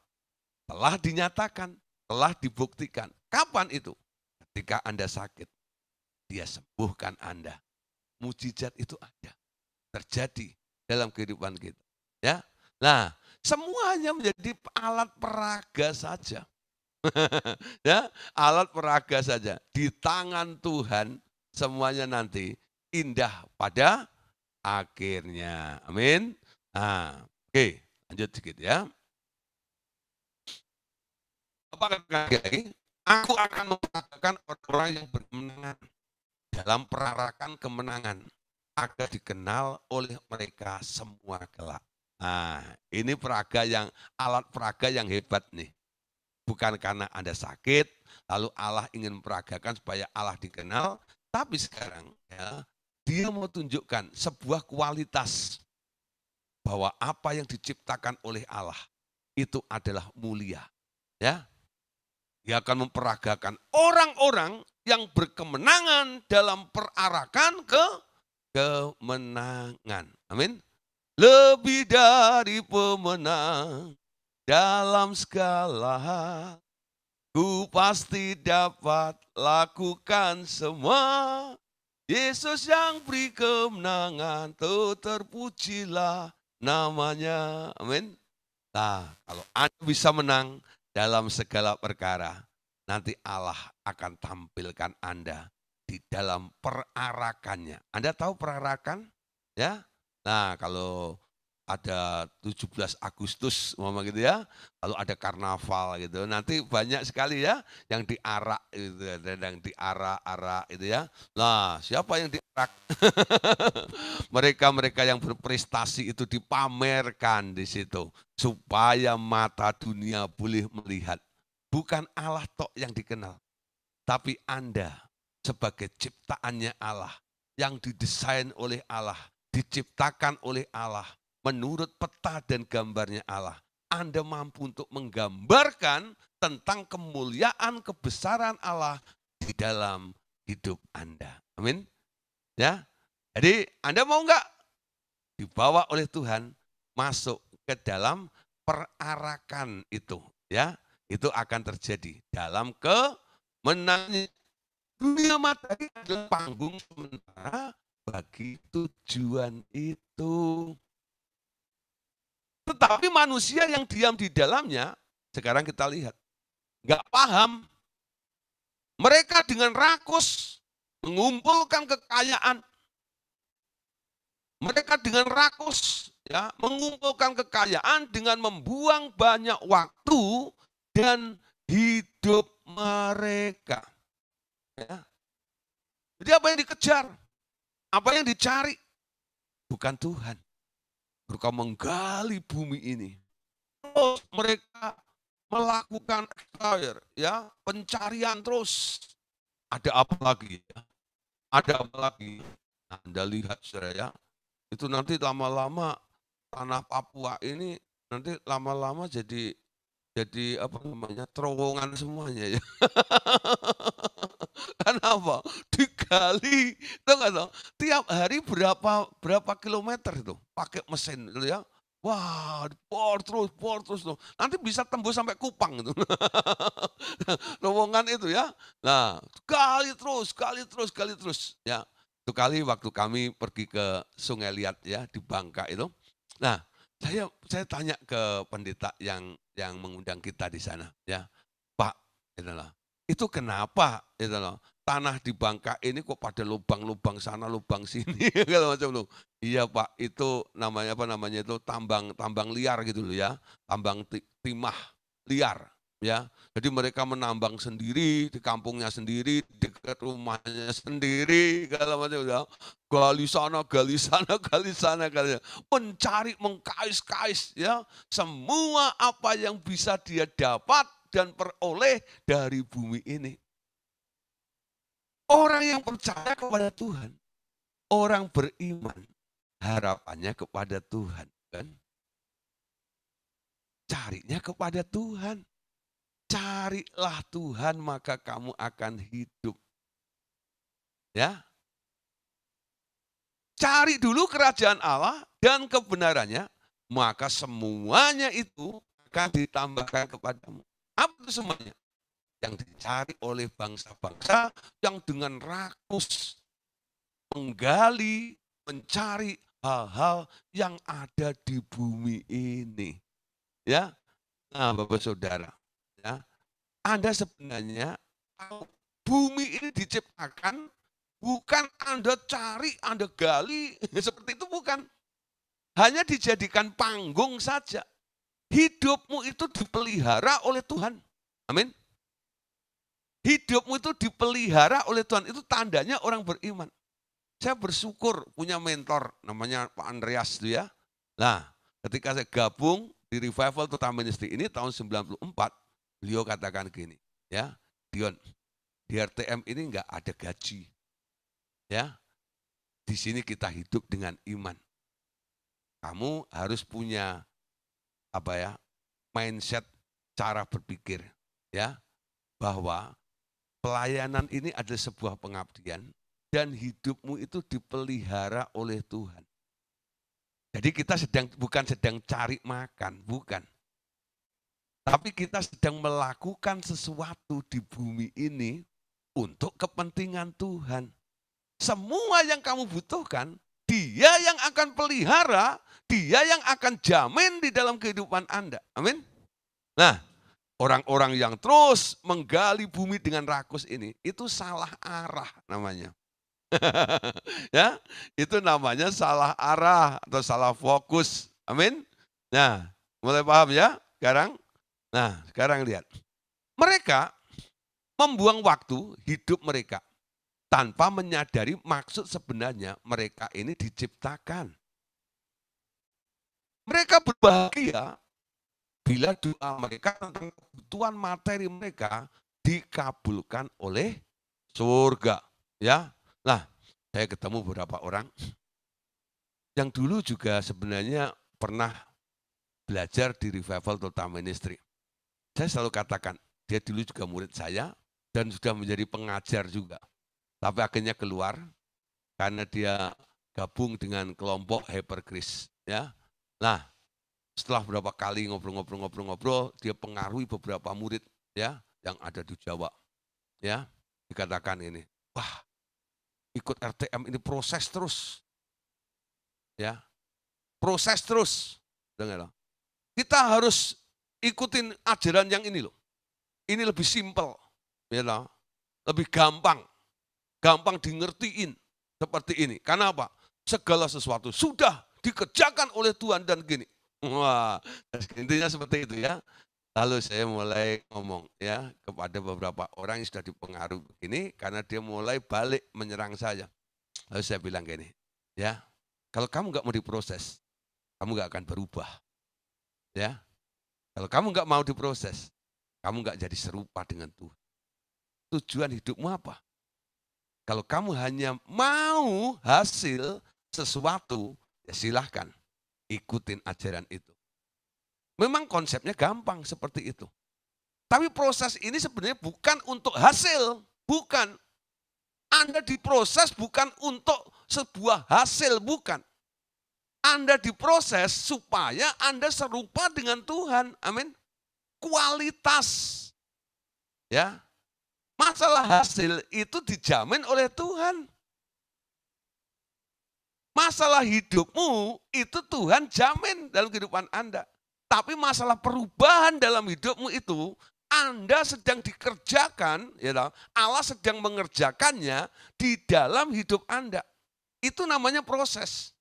Telah dinyatakan, telah dibuktikan. Kapan itu? Ketika Anda sakit, dia sembuhkan Anda. Mujizat itu ada. Terjadi dalam kehidupan kita. Ya. Nah, semuanya menjadi alat peraga saja. ya, alat peraga saja. Di tangan Tuhan semuanya nanti indah pada akhirnya. Amin. Nah, oke, lanjut sedikit ya. Apa lagi? Aku akan mengatakan orang-orang yang berkemenangan dalam perarakan kemenangan agar dikenal oleh mereka semua kelak. Nah, ini peraga yang alat peraga yang hebat nih. Bukan karena Anda sakit, lalu Allah ingin memperagakan supaya Allah dikenal, tapi sekarang ya dia mau tunjukkan sebuah kualitas bahwa apa yang diciptakan oleh Allah itu adalah mulia. Ya. Dia akan memperagakan orang-orang yang berkemenangan dalam perarakan ke kemenangan. Amin. Lebih dari pemenang dalam segala hal. Ku pasti dapat lakukan semua Yesus yang beri kemenangan, tuh terpujilah namanya. Amin. Nah, kalau Anda bisa menang dalam segala perkara, nanti Allah akan tampilkan Anda di dalam perarakannya. Anda tahu perarakan? Ya. Nah, kalau ada 17 Agustus mama gitu ya, lalu ada karnaval gitu. Nanti banyak sekali ya yang diarak gitu, ada yang diarak-arak gitu ya. Nah, siapa yang diarak? Mereka-mereka yang berprestasi itu dipamerkan di situ supaya mata dunia boleh melihat. Bukan Allah tok yang dikenal, tapi Anda sebagai ciptaannya Allah yang didesain oleh Allah, diciptakan oleh Allah, menurut peta dan gambarnya Allah. Anda mampu untuk menggambarkan tentang kemuliaan kebesaran Allah di dalam hidup Anda. Amin. Ya. Jadi Anda mau enggak dibawa oleh Tuhan masuk ke dalam perarakan itu, ya. Itu akan terjadi dalam kemenangan dunia materi adalah panggung sementara bagi tujuan itu. Tetapi manusia yang diam di dalamnya, sekarang kita lihat, nggak paham. Mereka dengan rakus mengumpulkan kekayaan. Mereka dengan rakus ya mengumpulkan kekayaan dengan membuang banyak waktu dan hidup mereka. Ya. Jadi apa yang dikejar? Apa yang dicari? Bukan Tuhan. Mereka menggali bumi ini. Terus mereka melakukan eksplor, ya pencarian terus. Ada apa lagi? Ya? Ada apa lagi? Nah, anda lihat saudara ya, itu nanti lama-lama tanah Papua ini nanti lama-lama jadi jadi apa namanya terowongan semuanya ya. Kenapa? Di kali Tahu enggak tahu? Tiap hari berapa berapa kilometer itu pakai mesin gitu ya. Wah, bor terus, bor terus tuh. Nanti bisa tembus sampai Kupang itu. Lowongan itu ya. Nah, kali terus, kali terus, kali terus ya. Itu kali waktu kami pergi ke Sungai Liat ya di Bangka itu. Nah, saya saya tanya ke pendeta yang yang mengundang kita di sana ya. Pak, itulah. Itu kenapa? Itu loh tanah di Bangka ini kok pada lubang-lubang sana, lubang sini, kalau macam itu. Iya Pak, itu namanya apa namanya itu tambang tambang liar gitu loh ya, tambang timah liar ya. Jadi mereka menambang sendiri di kampungnya sendiri, dekat rumahnya sendiri, kalau macam itu. Ya. Gali sana, gali sana, gali sana, gali sana. Mencari, mengkais-kais ya, semua apa yang bisa dia dapat dan peroleh dari bumi ini. Orang yang percaya kepada Tuhan, orang beriman, harapannya kepada Tuhan, kan? Carinya kepada Tuhan. Carilah Tuhan maka kamu akan hidup. Ya. Cari dulu kerajaan Allah dan kebenarannya, maka semuanya itu akan ditambahkan kepadamu. Apa itu semuanya? yang dicari oleh bangsa-bangsa yang dengan rakus menggali, mencari hal-hal yang ada di bumi ini. Ya. Nah, Bapak Saudara, ya. Anda sebenarnya kalau bumi ini diciptakan bukan Anda cari, Anda gali, seperti itu bukan. Hanya dijadikan panggung saja. Hidupmu itu dipelihara oleh Tuhan. Amin. Hidupmu itu dipelihara oleh Tuhan. Itu tandanya orang beriman. Saya bersyukur punya mentor namanya Pak Andreas itu ya. Nah, ketika saya gabung di revival Total Ministry ini tahun 94, beliau katakan gini, ya, Dion, di RTM ini enggak ada gaji. Ya. Di sini kita hidup dengan iman. Kamu harus punya apa ya? mindset cara berpikir ya bahwa Pelayanan ini adalah sebuah pengabdian dan hidupmu itu dipelihara oleh Tuhan. Jadi kita sedang bukan sedang cari makan, bukan. Tapi kita sedang melakukan sesuatu di bumi ini untuk kepentingan Tuhan. Semua yang kamu butuhkan, dia yang akan pelihara, dia yang akan jamin di dalam kehidupan Anda. Amin. Nah, Orang-orang yang terus menggali bumi dengan rakus ini, itu salah arah namanya. ya, itu namanya salah arah atau salah fokus. Amin. Nah, mulai paham ya sekarang? Nah, sekarang lihat. Mereka membuang waktu hidup mereka tanpa menyadari maksud sebenarnya mereka ini diciptakan. Mereka berbahagia bila doa mereka tentang kebutuhan materi mereka dikabulkan oleh surga. Ya, nah saya ketemu beberapa orang yang dulu juga sebenarnya pernah belajar di revival total ministry. Saya selalu katakan, dia dulu juga murid saya dan sudah menjadi pengajar juga. Tapi akhirnya keluar karena dia gabung dengan kelompok Hyperkris. Ya, nah setelah beberapa kali ngobrol-ngobrol-ngobrol-ngobrol, dia pengaruhi beberapa murid ya yang ada di Jawa. Ya, dikatakan ini, wah ikut RTM ini proses terus. Ya, proses terus. Dengar ya, Kita harus ikutin ajaran yang ini loh. Ini lebih simpel, ya loh. lebih gampang, gampang dimengertiin seperti ini. Karena apa? Segala sesuatu sudah dikerjakan oleh Tuhan dan gini. Wah, intinya seperti itu ya. Lalu saya mulai ngomong ya kepada beberapa orang yang sudah dipengaruhi begini karena dia mulai balik menyerang saya. Lalu saya bilang gini, ya kalau kamu nggak mau diproses, kamu nggak akan berubah. Ya, kalau kamu nggak mau diproses, kamu nggak jadi serupa dengan Tuhan. Tujuan hidupmu apa? Kalau kamu hanya mau hasil sesuatu, ya silahkan. Ikutin ajaran itu. Memang konsepnya gampang seperti itu. Tapi proses ini sebenarnya bukan untuk hasil, bukan. Anda diproses bukan untuk sebuah hasil, bukan. Anda diproses supaya Anda serupa dengan Tuhan. Amin. Kualitas. Ya. Masalah hasil itu dijamin oleh Tuhan. Masalah hidupmu itu Tuhan jamin dalam kehidupan Anda. Tapi masalah perubahan dalam hidupmu itu Anda sedang dikerjakan, ya Allah sedang mengerjakannya di dalam hidup Anda. Itu namanya proses.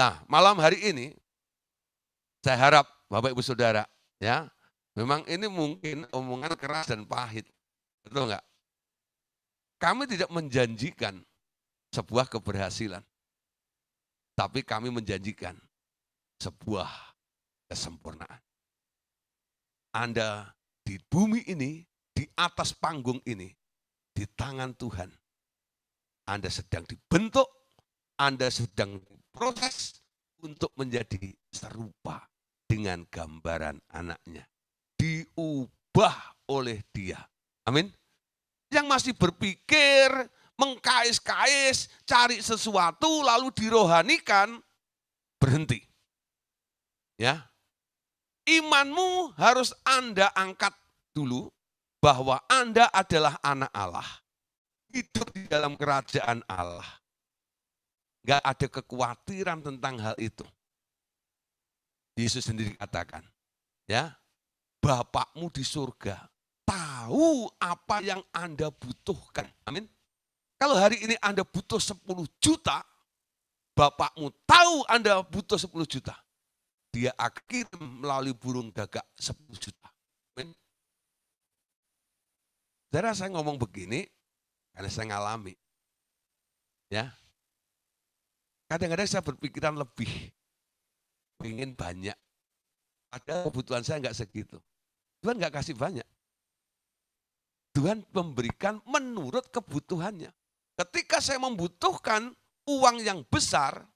Nah, malam hari ini saya harap Bapak Ibu Saudara, ya, memang ini mungkin omongan keras dan pahit. Betul enggak? Kami tidak menjanjikan sebuah keberhasilan. Tapi kami menjanjikan sebuah kesempurnaan. Anda di bumi ini, di atas panggung ini, di tangan Tuhan. Anda sedang dibentuk, Anda sedang proses untuk menjadi serupa dengan gambaran anaknya. Diubah oleh dia. Amin. Yang masih berpikir, mengkais-kais, cari sesuatu lalu dirohanikan, berhenti. Ya. Imanmu harus Anda angkat dulu bahwa Anda adalah anak Allah. Hidup di dalam kerajaan Allah. Enggak ada kekhawatiran tentang hal itu. Yesus sendiri katakan, ya, Bapakmu di surga tahu apa yang Anda butuhkan. Amin. Kalau hari ini Anda butuh 10 juta, bapakmu tahu Anda butuh 10 juta. Dia akhir melalui burung gagak 10 juta. Saya Saudara saya ngomong begini karena saya ngalami. Ya. Kadang-kadang saya berpikiran lebih ingin banyak. ada kebutuhan saya nggak segitu. Tuhan nggak kasih banyak. Tuhan memberikan menurut kebutuhannya. Ketika saya membutuhkan uang yang besar,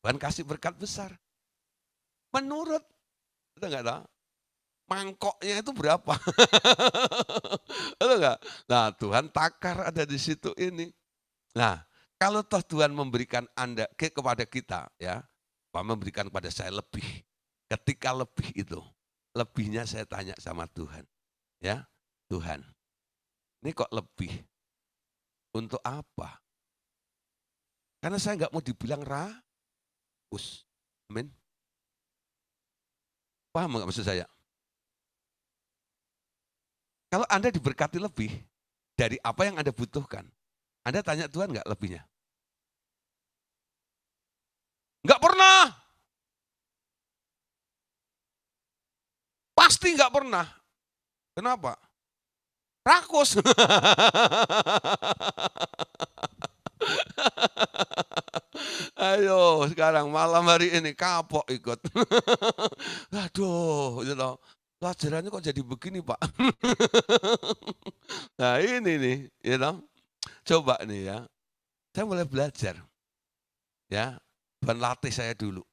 Tuhan kasih berkat besar. Menurut, kita nggak tahu, mangkoknya itu berapa. Betul enggak? Nah Tuhan takar ada di situ ini. Nah kalau toh Tuhan memberikan Anda ke, kepada kita ya, Tuhan memberikan kepada saya lebih. Ketika lebih itu, lebihnya saya tanya sama Tuhan. Ya, Tuhan, ini kok lebih? Untuk apa? Karena saya nggak mau dibilang rakus. Amin. Paham nggak maksud saya? Kalau Anda diberkati lebih dari apa yang Anda butuhkan, Anda tanya Tuhan nggak lebihnya? Nggak pernah. Pasti nggak pernah. Kenapa? rakus. Ayo sekarang malam hari ini kapok ikut. Aduh, you gitu loh. Pelajarannya kok jadi begini Pak? nah ini nih, you ya know. coba nih ya. Saya mulai belajar. Ya, berlatih saya dulu.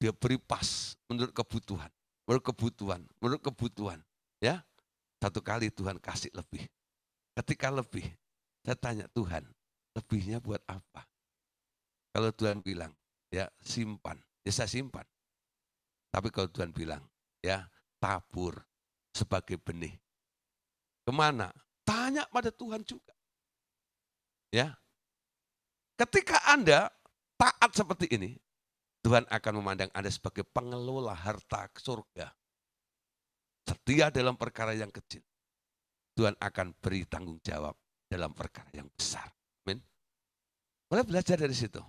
Dia beri pas menurut kebutuhan. Menurut kebutuhan, menurut kebutuhan. Ya, satu kali Tuhan kasih lebih. Ketika lebih, saya tanya Tuhan, lebihnya buat apa? Kalau Tuhan bilang, ya simpan, ya saya simpan. Tapi kalau Tuhan bilang, ya tabur sebagai benih. Kemana? Tanya pada Tuhan juga. Ya, ketika Anda taat seperti ini, Tuhan akan memandang Anda sebagai pengelola harta surga setia dalam perkara yang kecil, Tuhan akan beri tanggung jawab dalam perkara yang besar. Amin. Mulai belajar dari situ.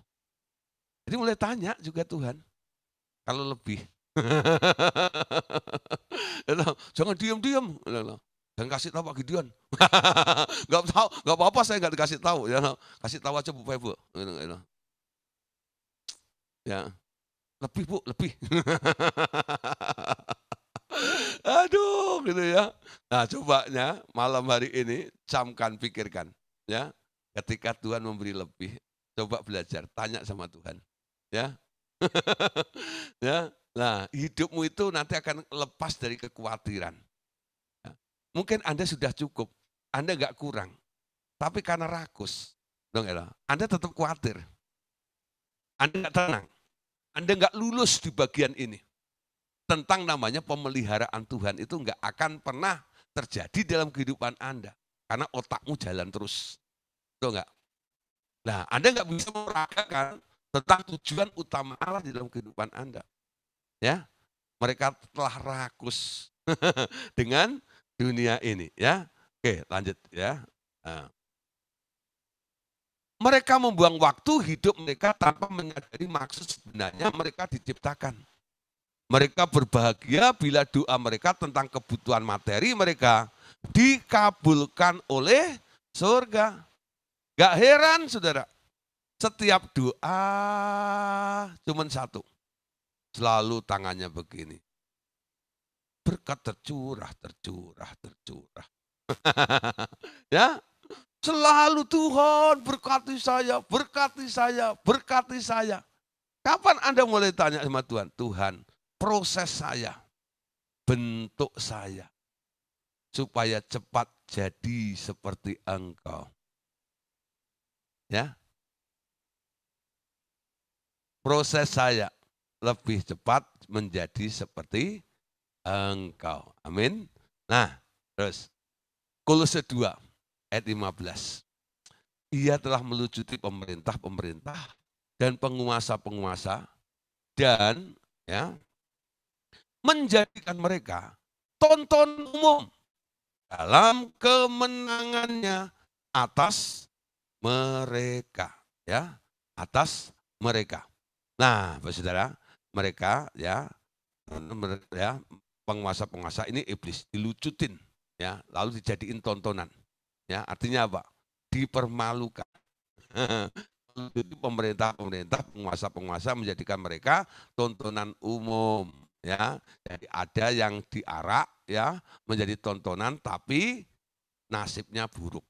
Jadi mulai tanya juga Tuhan, kalau lebih. Jangan diam-diam. Jangan kasih tahu Pak Gideon. gak tahu, gak apa-apa saya gak dikasih tahu. Ya, kasih tahu aja Bu Febo, gitu, gitu, gitu. Ya, lebih Bu, lebih. Aduh, gitu ya. Nah, cobanya malam hari ini camkan, pikirkan, ya. Ketika Tuhan memberi lebih, coba belajar, tanya sama Tuhan, ya. ya. Nah, hidupmu itu nanti akan lepas dari kekhawatiran. Ya. Mungkin Anda sudah cukup, Anda nggak kurang, tapi karena rakus, dong ya. Anda tetap khawatir, Anda nggak tenang, Anda nggak lulus di bagian ini tentang namanya pemeliharaan Tuhan itu nggak akan pernah terjadi dalam kehidupan Anda. Karena otakmu jalan terus. tuh enggak? Nah, Anda nggak bisa meragakan tentang tujuan utama Allah di dalam kehidupan Anda. Ya, mereka telah rakus dengan dunia ini. Ya, oke lanjut ya. Nah. Mereka membuang waktu hidup mereka tanpa menyadari maksud sebenarnya mereka diciptakan. Mereka berbahagia bila doa mereka tentang kebutuhan materi mereka dikabulkan oleh surga. Gak heran saudara, setiap doa cuma satu. Selalu tangannya begini. Berkat tercurah, tercurah, tercurah. ya, Selalu Tuhan berkati saya, berkati saya, berkati saya. Kapan Anda mulai tanya sama Tuhan? Tuhan, proses saya, bentuk saya, supaya cepat jadi seperti engkau. Ya, proses saya lebih cepat menjadi seperti engkau. Amin. Nah, terus Kolose 2 ayat 15. Ia telah melucuti pemerintah-pemerintah dan penguasa-penguasa dan ya menjadikan mereka tonton umum dalam kemenangannya atas mereka ya atas mereka nah saudara mereka ya ya penguasa-penguasa ini iblis dilucutin ya lalu dijadiin tontonan ya artinya apa dipermalukan jadi pemerintah-pemerintah penguasa-penguasa menjadikan mereka tontonan umum ya jadi ada yang diarak ya menjadi tontonan tapi nasibnya buruk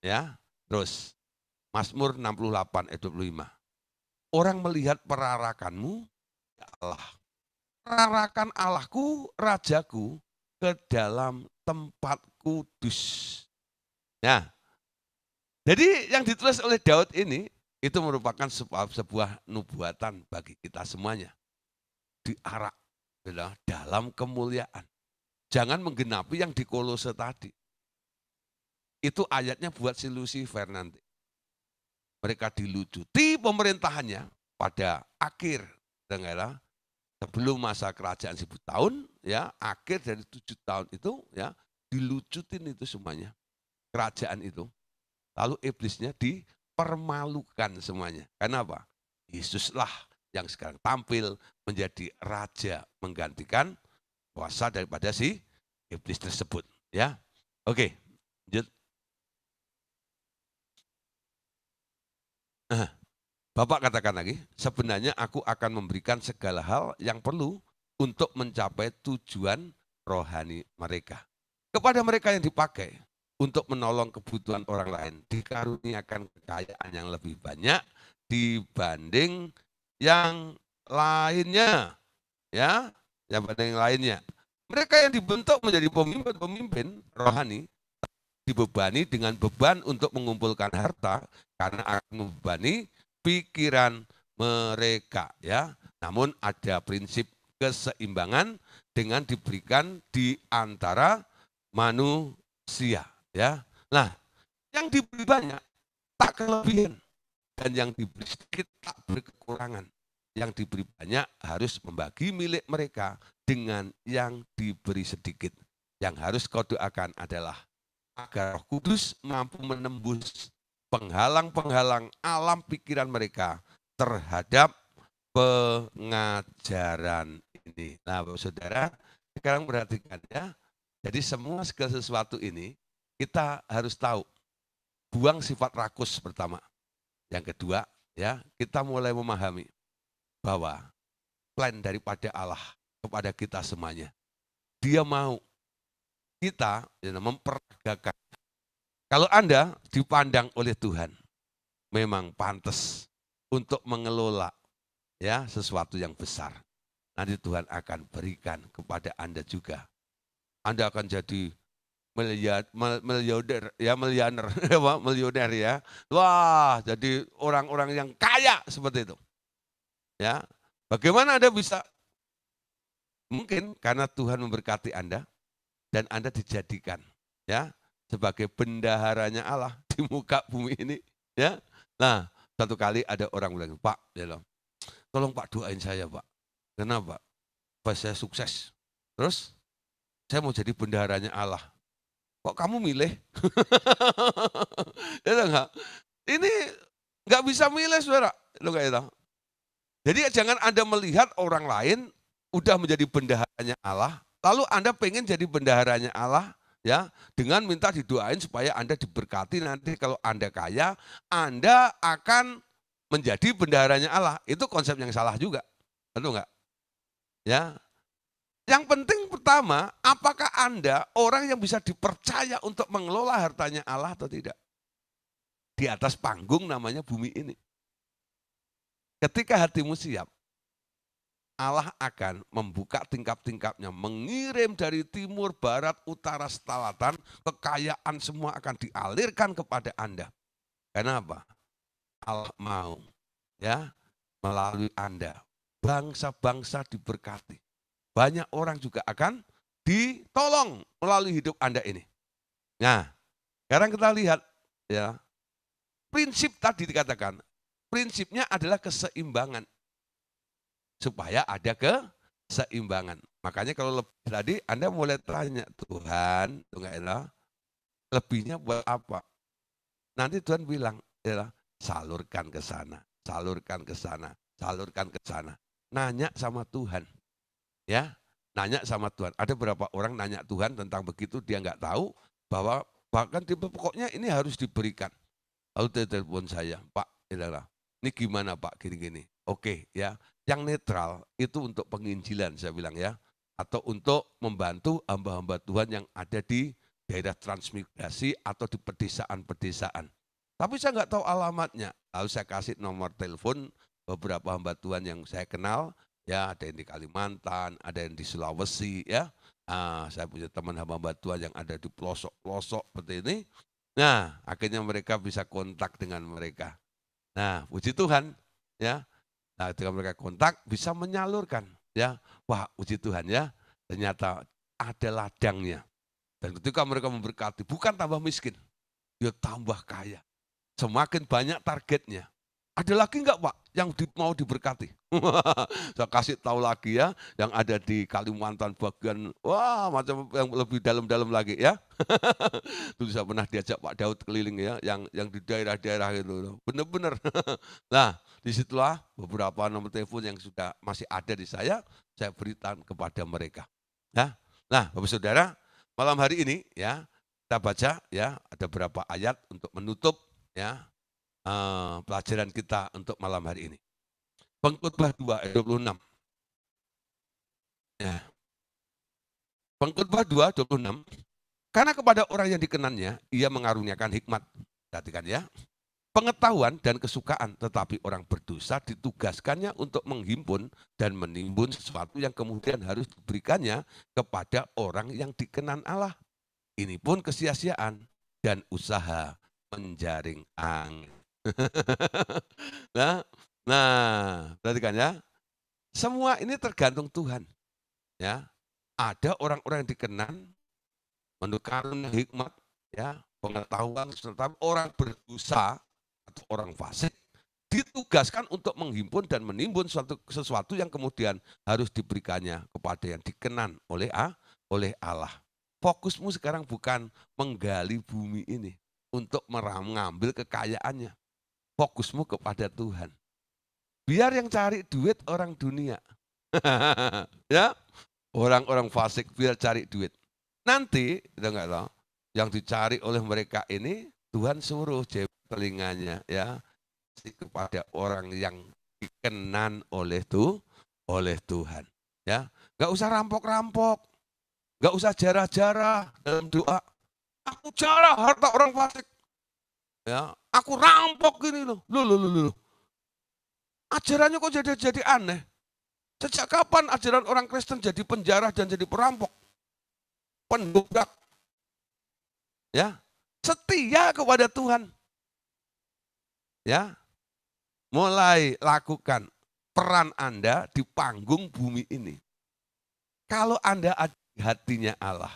ya terus Mazmur 68 ayat 25 orang melihat perarakanmu ya Allah perarakan Allahku rajaku ke dalam tempat kudus ya jadi yang ditulis oleh Daud ini itu merupakan sebuah, sebuah nubuatan bagi kita semuanya diarak dalam kemuliaan. Jangan menggenapi yang di kolose tadi. Itu ayatnya buat si Lucifer nanti. Mereka dilucuti pemerintahannya pada akhir. Dengarlah, sebelum masa kerajaan seribu tahun, ya akhir dari tujuh tahun itu, ya dilucutin itu semuanya. Kerajaan itu. Lalu iblisnya dipermalukan semuanya. Karena apa? Yesuslah yang sekarang tampil menjadi raja menggantikan kuasa daripada si iblis tersebut ya oke lanjut nah, Bapak katakan lagi, sebenarnya aku akan memberikan segala hal yang perlu untuk mencapai tujuan rohani mereka. Kepada mereka yang dipakai untuk menolong kebutuhan orang lain, dikaruniakan kekayaan yang lebih banyak dibanding yang lainnya. Ya, yang pada yang lainnya. Mereka yang dibentuk menjadi pemimpin-pemimpin rohani dibebani dengan beban untuk mengumpulkan harta karena akan membebani pikiran mereka ya. Namun ada prinsip keseimbangan dengan diberikan di antara manusia ya. Nah, yang diberi banyak tak kelebihan. Dan yang diberi sedikit tak berkekurangan. Yang diberi banyak harus membagi milik mereka dengan yang diberi sedikit. Yang harus kau doakan adalah agar roh kudus mampu menembus penghalang-penghalang alam pikiran mereka terhadap pengajaran ini. Nah, Bapak Saudara, sekarang perhatikan ya. Jadi semua segala sesuatu ini kita harus tahu. Buang sifat rakus pertama. Yang kedua, ya, kita mulai memahami bahwa plan daripada Allah kepada kita semuanya. Dia mau kita ya, Kalau Anda dipandang oleh Tuhan, memang pantas untuk mengelola ya sesuatu yang besar. Nanti Tuhan akan berikan kepada Anda juga. Anda akan jadi miliar, miliarder, ya miliarder, miliarder ya. Wah, jadi orang-orang yang kaya seperti itu. Ya, bagaimana Anda bisa? Mungkin karena Tuhan memberkati Anda dan Anda dijadikan ya sebagai bendaharanya Allah di muka bumi ini ya. Nah, satu kali ada orang bilang, "Pak, ya loh, tolong Pak doain saya, Pak." Kenapa? Pak saya sukses. Terus saya mau jadi bendaharanya Allah kok kamu milih? ya enggak? Ini nggak bisa milih saudara. Lo kayak itu. Jadi jangan Anda melihat orang lain udah menjadi bendaharanya Allah, lalu Anda pengen jadi bendaharanya Allah, ya dengan minta didoain supaya Anda diberkati nanti kalau Anda kaya, Anda akan menjadi bendaharanya Allah. Itu konsep yang salah juga. Betul enggak? Ya. Yang penting pertama, apakah Anda orang yang bisa dipercaya untuk mengelola hartanya Allah atau tidak? Di atas panggung namanya bumi ini. Ketika hatimu siap, Allah akan membuka tingkap-tingkapnya, mengirim dari timur, barat, utara, selatan, kekayaan semua akan dialirkan kepada Anda. Kenapa? Allah mau ya melalui Anda bangsa-bangsa diberkati banyak orang juga akan ditolong melalui hidup Anda ini. Nah, sekarang kita lihat ya. Prinsip tadi dikatakan, prinsipnya adalah keseimbangan. Supaya ada keseimbangan. Makanya kalau lebih, tadi Anda mulai tanya, Tuhan, enggak elah, lebihnya buat apa? Nanti Tuhan bilang, elah, ya, salurkan ke sana, salurkan ke sana, salurkan ke sana. Nanya sama Tuhan ya nanya sama Tuhan. Ada berapa orang nanya Tuhan tentang begitu dia nggak tahu bahwa bahkan tipe pokoknya ini harus diberikan. Lalu dia telepon saya, Pak, adalah ini gimana Pak gini-gini. Oke ya, yang netral itu untuk penginjilan saya bilang ya, atau untuk membantu hamba-hamba Tuhan yang ada di daerah transmigrasi atau di pedesaan-pedesaan. Tapi saya nggak tahu alamatnya. Lalu saya kasih nomor telepon beberapa hamba Tuhan yang saya kenal, ya ada yang di Kalimantan, ada yang di Sulawesi, ya. Ah, saya punya teman hamba batuan yang ada di pelosok-pelosok seperti ini. Nah, akhirnya mereka bisa kontak dengan mereka. Nah, puji Tuhan, ya. Nah, ketika mereka kontak bisa menyalurkan, ya. Wah, puji Tuhan ya. Ternyata ada ladangnya. Dan ketika mereka memberkati, bukan tambah miskin, dia tambah kaya. Semakin banyak targetnya. Ada lagi enggak Pak yang di, mau diberkati? Saya kasih tahu lagi ya, yang ada di Kalimantan bagian, wah macam yang lebih dalam-dalam lagi ya. Dulu saya pernah diajak Pak Daud keliling ya, yang yang di daerah-daerah itu. Benar-benar. nah, disitulah beberapa nomor telepon yang sudah masih ada di saya, saya berikan kepada mereka. Ya. Nah, Bapak Saudara, malam hari ini ya, kita baca ya, ada berapa ayat untuk menutup ya Eh, pelajaran kita untuk malam hari ini. Pengkutbah 2 ayat 26. Ya. Pengkutbah 2 26. Karena kepada orang yang dikenannya, ia mengaruniakan hikmat. Perhatikan ya. Pengetahuan dan kesukaan, tetapi orang berdosa ditugaskannya untuk menghimpun dan menimbun sesuatu yang kemudian harus diberikannya kepada orang yang dikenan Allah. Ini pun kesia-siaan dan usaha menjaring angin. nah, nah, perhatikan ya. Semua ini tergantung Tuhan. Ya. Ada orang-orang yang dikenan menurut hikmat, ya, pengetahuan serta orang berdosa atau orang fasik ditugaskan untuk menghimpun dan menimbun suatu sesuatu yang kemudian harus diberikannya kepada yang dikenan oleh A, oleh Allah. Fokusmu sekarang bukan menggali bumi ini untuk mengambil kekayaannya fokusmu kepada Tuhan. Biar yang cari duit orang dunia. ya, orang-orang fasik biar cari duit. Nanti, kita enggak tahu, yang dicari oleh mereka ini Tuhan suruh jebol telinganya ya kepada orang yang dikenan oleh Tu, oleh Tuhan ya nggak usah rampok-rampok nggak usah jarah-jarah dalam doa aku jarah harta orang fasik ya Aku rampok gini loh. Loh, loh, loh, loh. Ajarannya kok jadi jadi aneh? Sejak kapan ajaran orang Kristen jadi penjara dan jadi perampok? Pendudak. Ya, setia kepada Tuhan. Ya. Mulai lakukan peran Anda di panggung bumi ini. Kalau Anda hatinya Allah,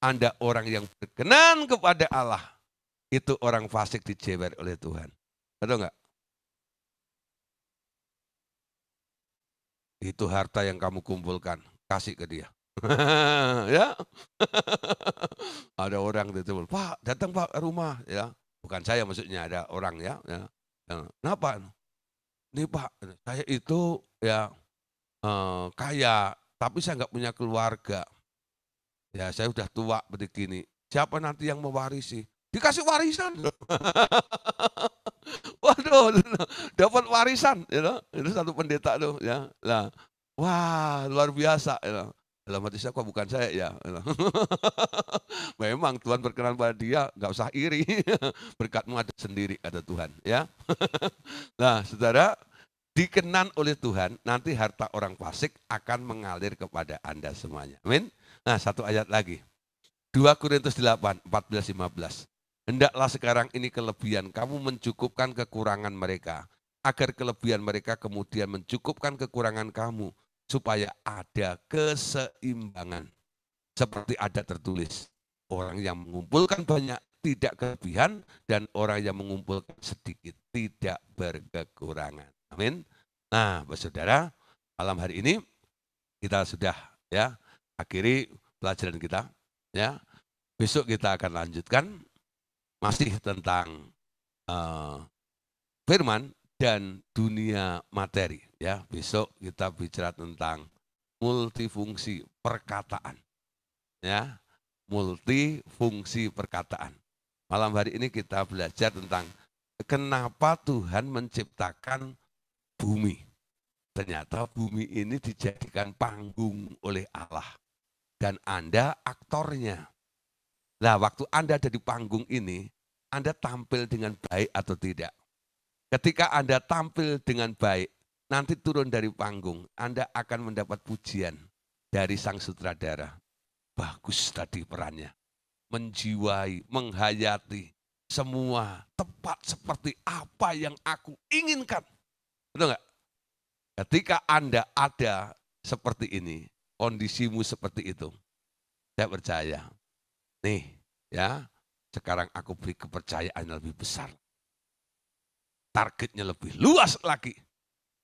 Anda orang yang berkenan kepada Allah, itu orang fasik dicewer oleh Tuhan. Betul enggak? Itu harta yang kamu kumpulkan, kasih ke dia. ya. ada orang di itu, Pak, datang Pak rumah ya. Bukan saya maksudnya, ada orang ya, ya. ya. Kenapa? Ini Pak, saya itu ya eh, kaya, tapi saya enggak punya keluarga. Ya, saya sudah tua begini. Siapa nanti yang mewarisi? dikasih warisan. Waduh, dapat warisan, you know? itu satu pendeta tuh, ya. Nah, wah luar biasa, you know? dalam hati saya kok bukan saya ya memang Tuhan berkenan pada dia nggak usah iri berkatmu ada sendiri ada Tuhan ya nah saudara dikenan oleh Tuhan nanti harta orang fasik akan mengalir kepada anda semuanya amin nah satu ayat lagi 2 Korintus 8 14 15 Hendaklah sekarang ini kelebihan kamu mencukupkan kekurangan mereka, agar kelebihan mereka kemudian mencukupkan kekurangan kamu, supaya ada keseimbangan. Seperti ada tertulis, orang yang mengumpulkan banyak tidak kelebihan, dan orang yang mengumpulkan sedikit tidak berkekurangan. Amin. Nah, saudara, malam hari ini kita sudah ya akhiri pelajaran kita. Ya, besok kita akan lanjutkan masih tentang uh, firman dan dunia materi ya. Besok kita bicara tentang multifungsi perkataan. Ya, multifungsi perkataan. Malam hari ini kita belajar tentang kenapa Tuhan menciptakan bumi. Ternyata bumi ini dijadikan panggung oleh Allah dan Anda aktornya. Nah, waktu Anda ada di panggung ini, Anda tampil dengan baik atau tidak. Ketika Anda tampil dengan baik, nanti turun dari panggung, Anda akan mendapat pujian dari sang sutradara. Bagus tadi perannya. Menjiwai, menghayati semua tepat seperti apa yang aku inginkan. Betul enggak? Ketika Anda ada seperti ini, kondisimu seperti itu, saya percaya Nih, ya. Sekarang aku beri kepercayaan yang lebih besar. Targetnya lebih luas lagi.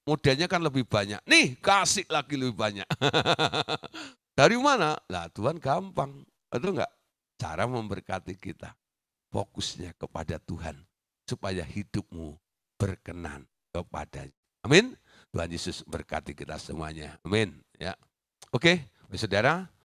modalnya kan lebih banyak. Nih, kasih lagi lebih banyak. Dari mana? Lah Tuhan gampang. Betul enggak? Cara memberkati kita. Fokusnya kepada Tuhan. Supaya hidupmu berkenan kepada. Amin. Tuhan Yesus berkati kita semuanya. Amin. Ya. Oke, saudara,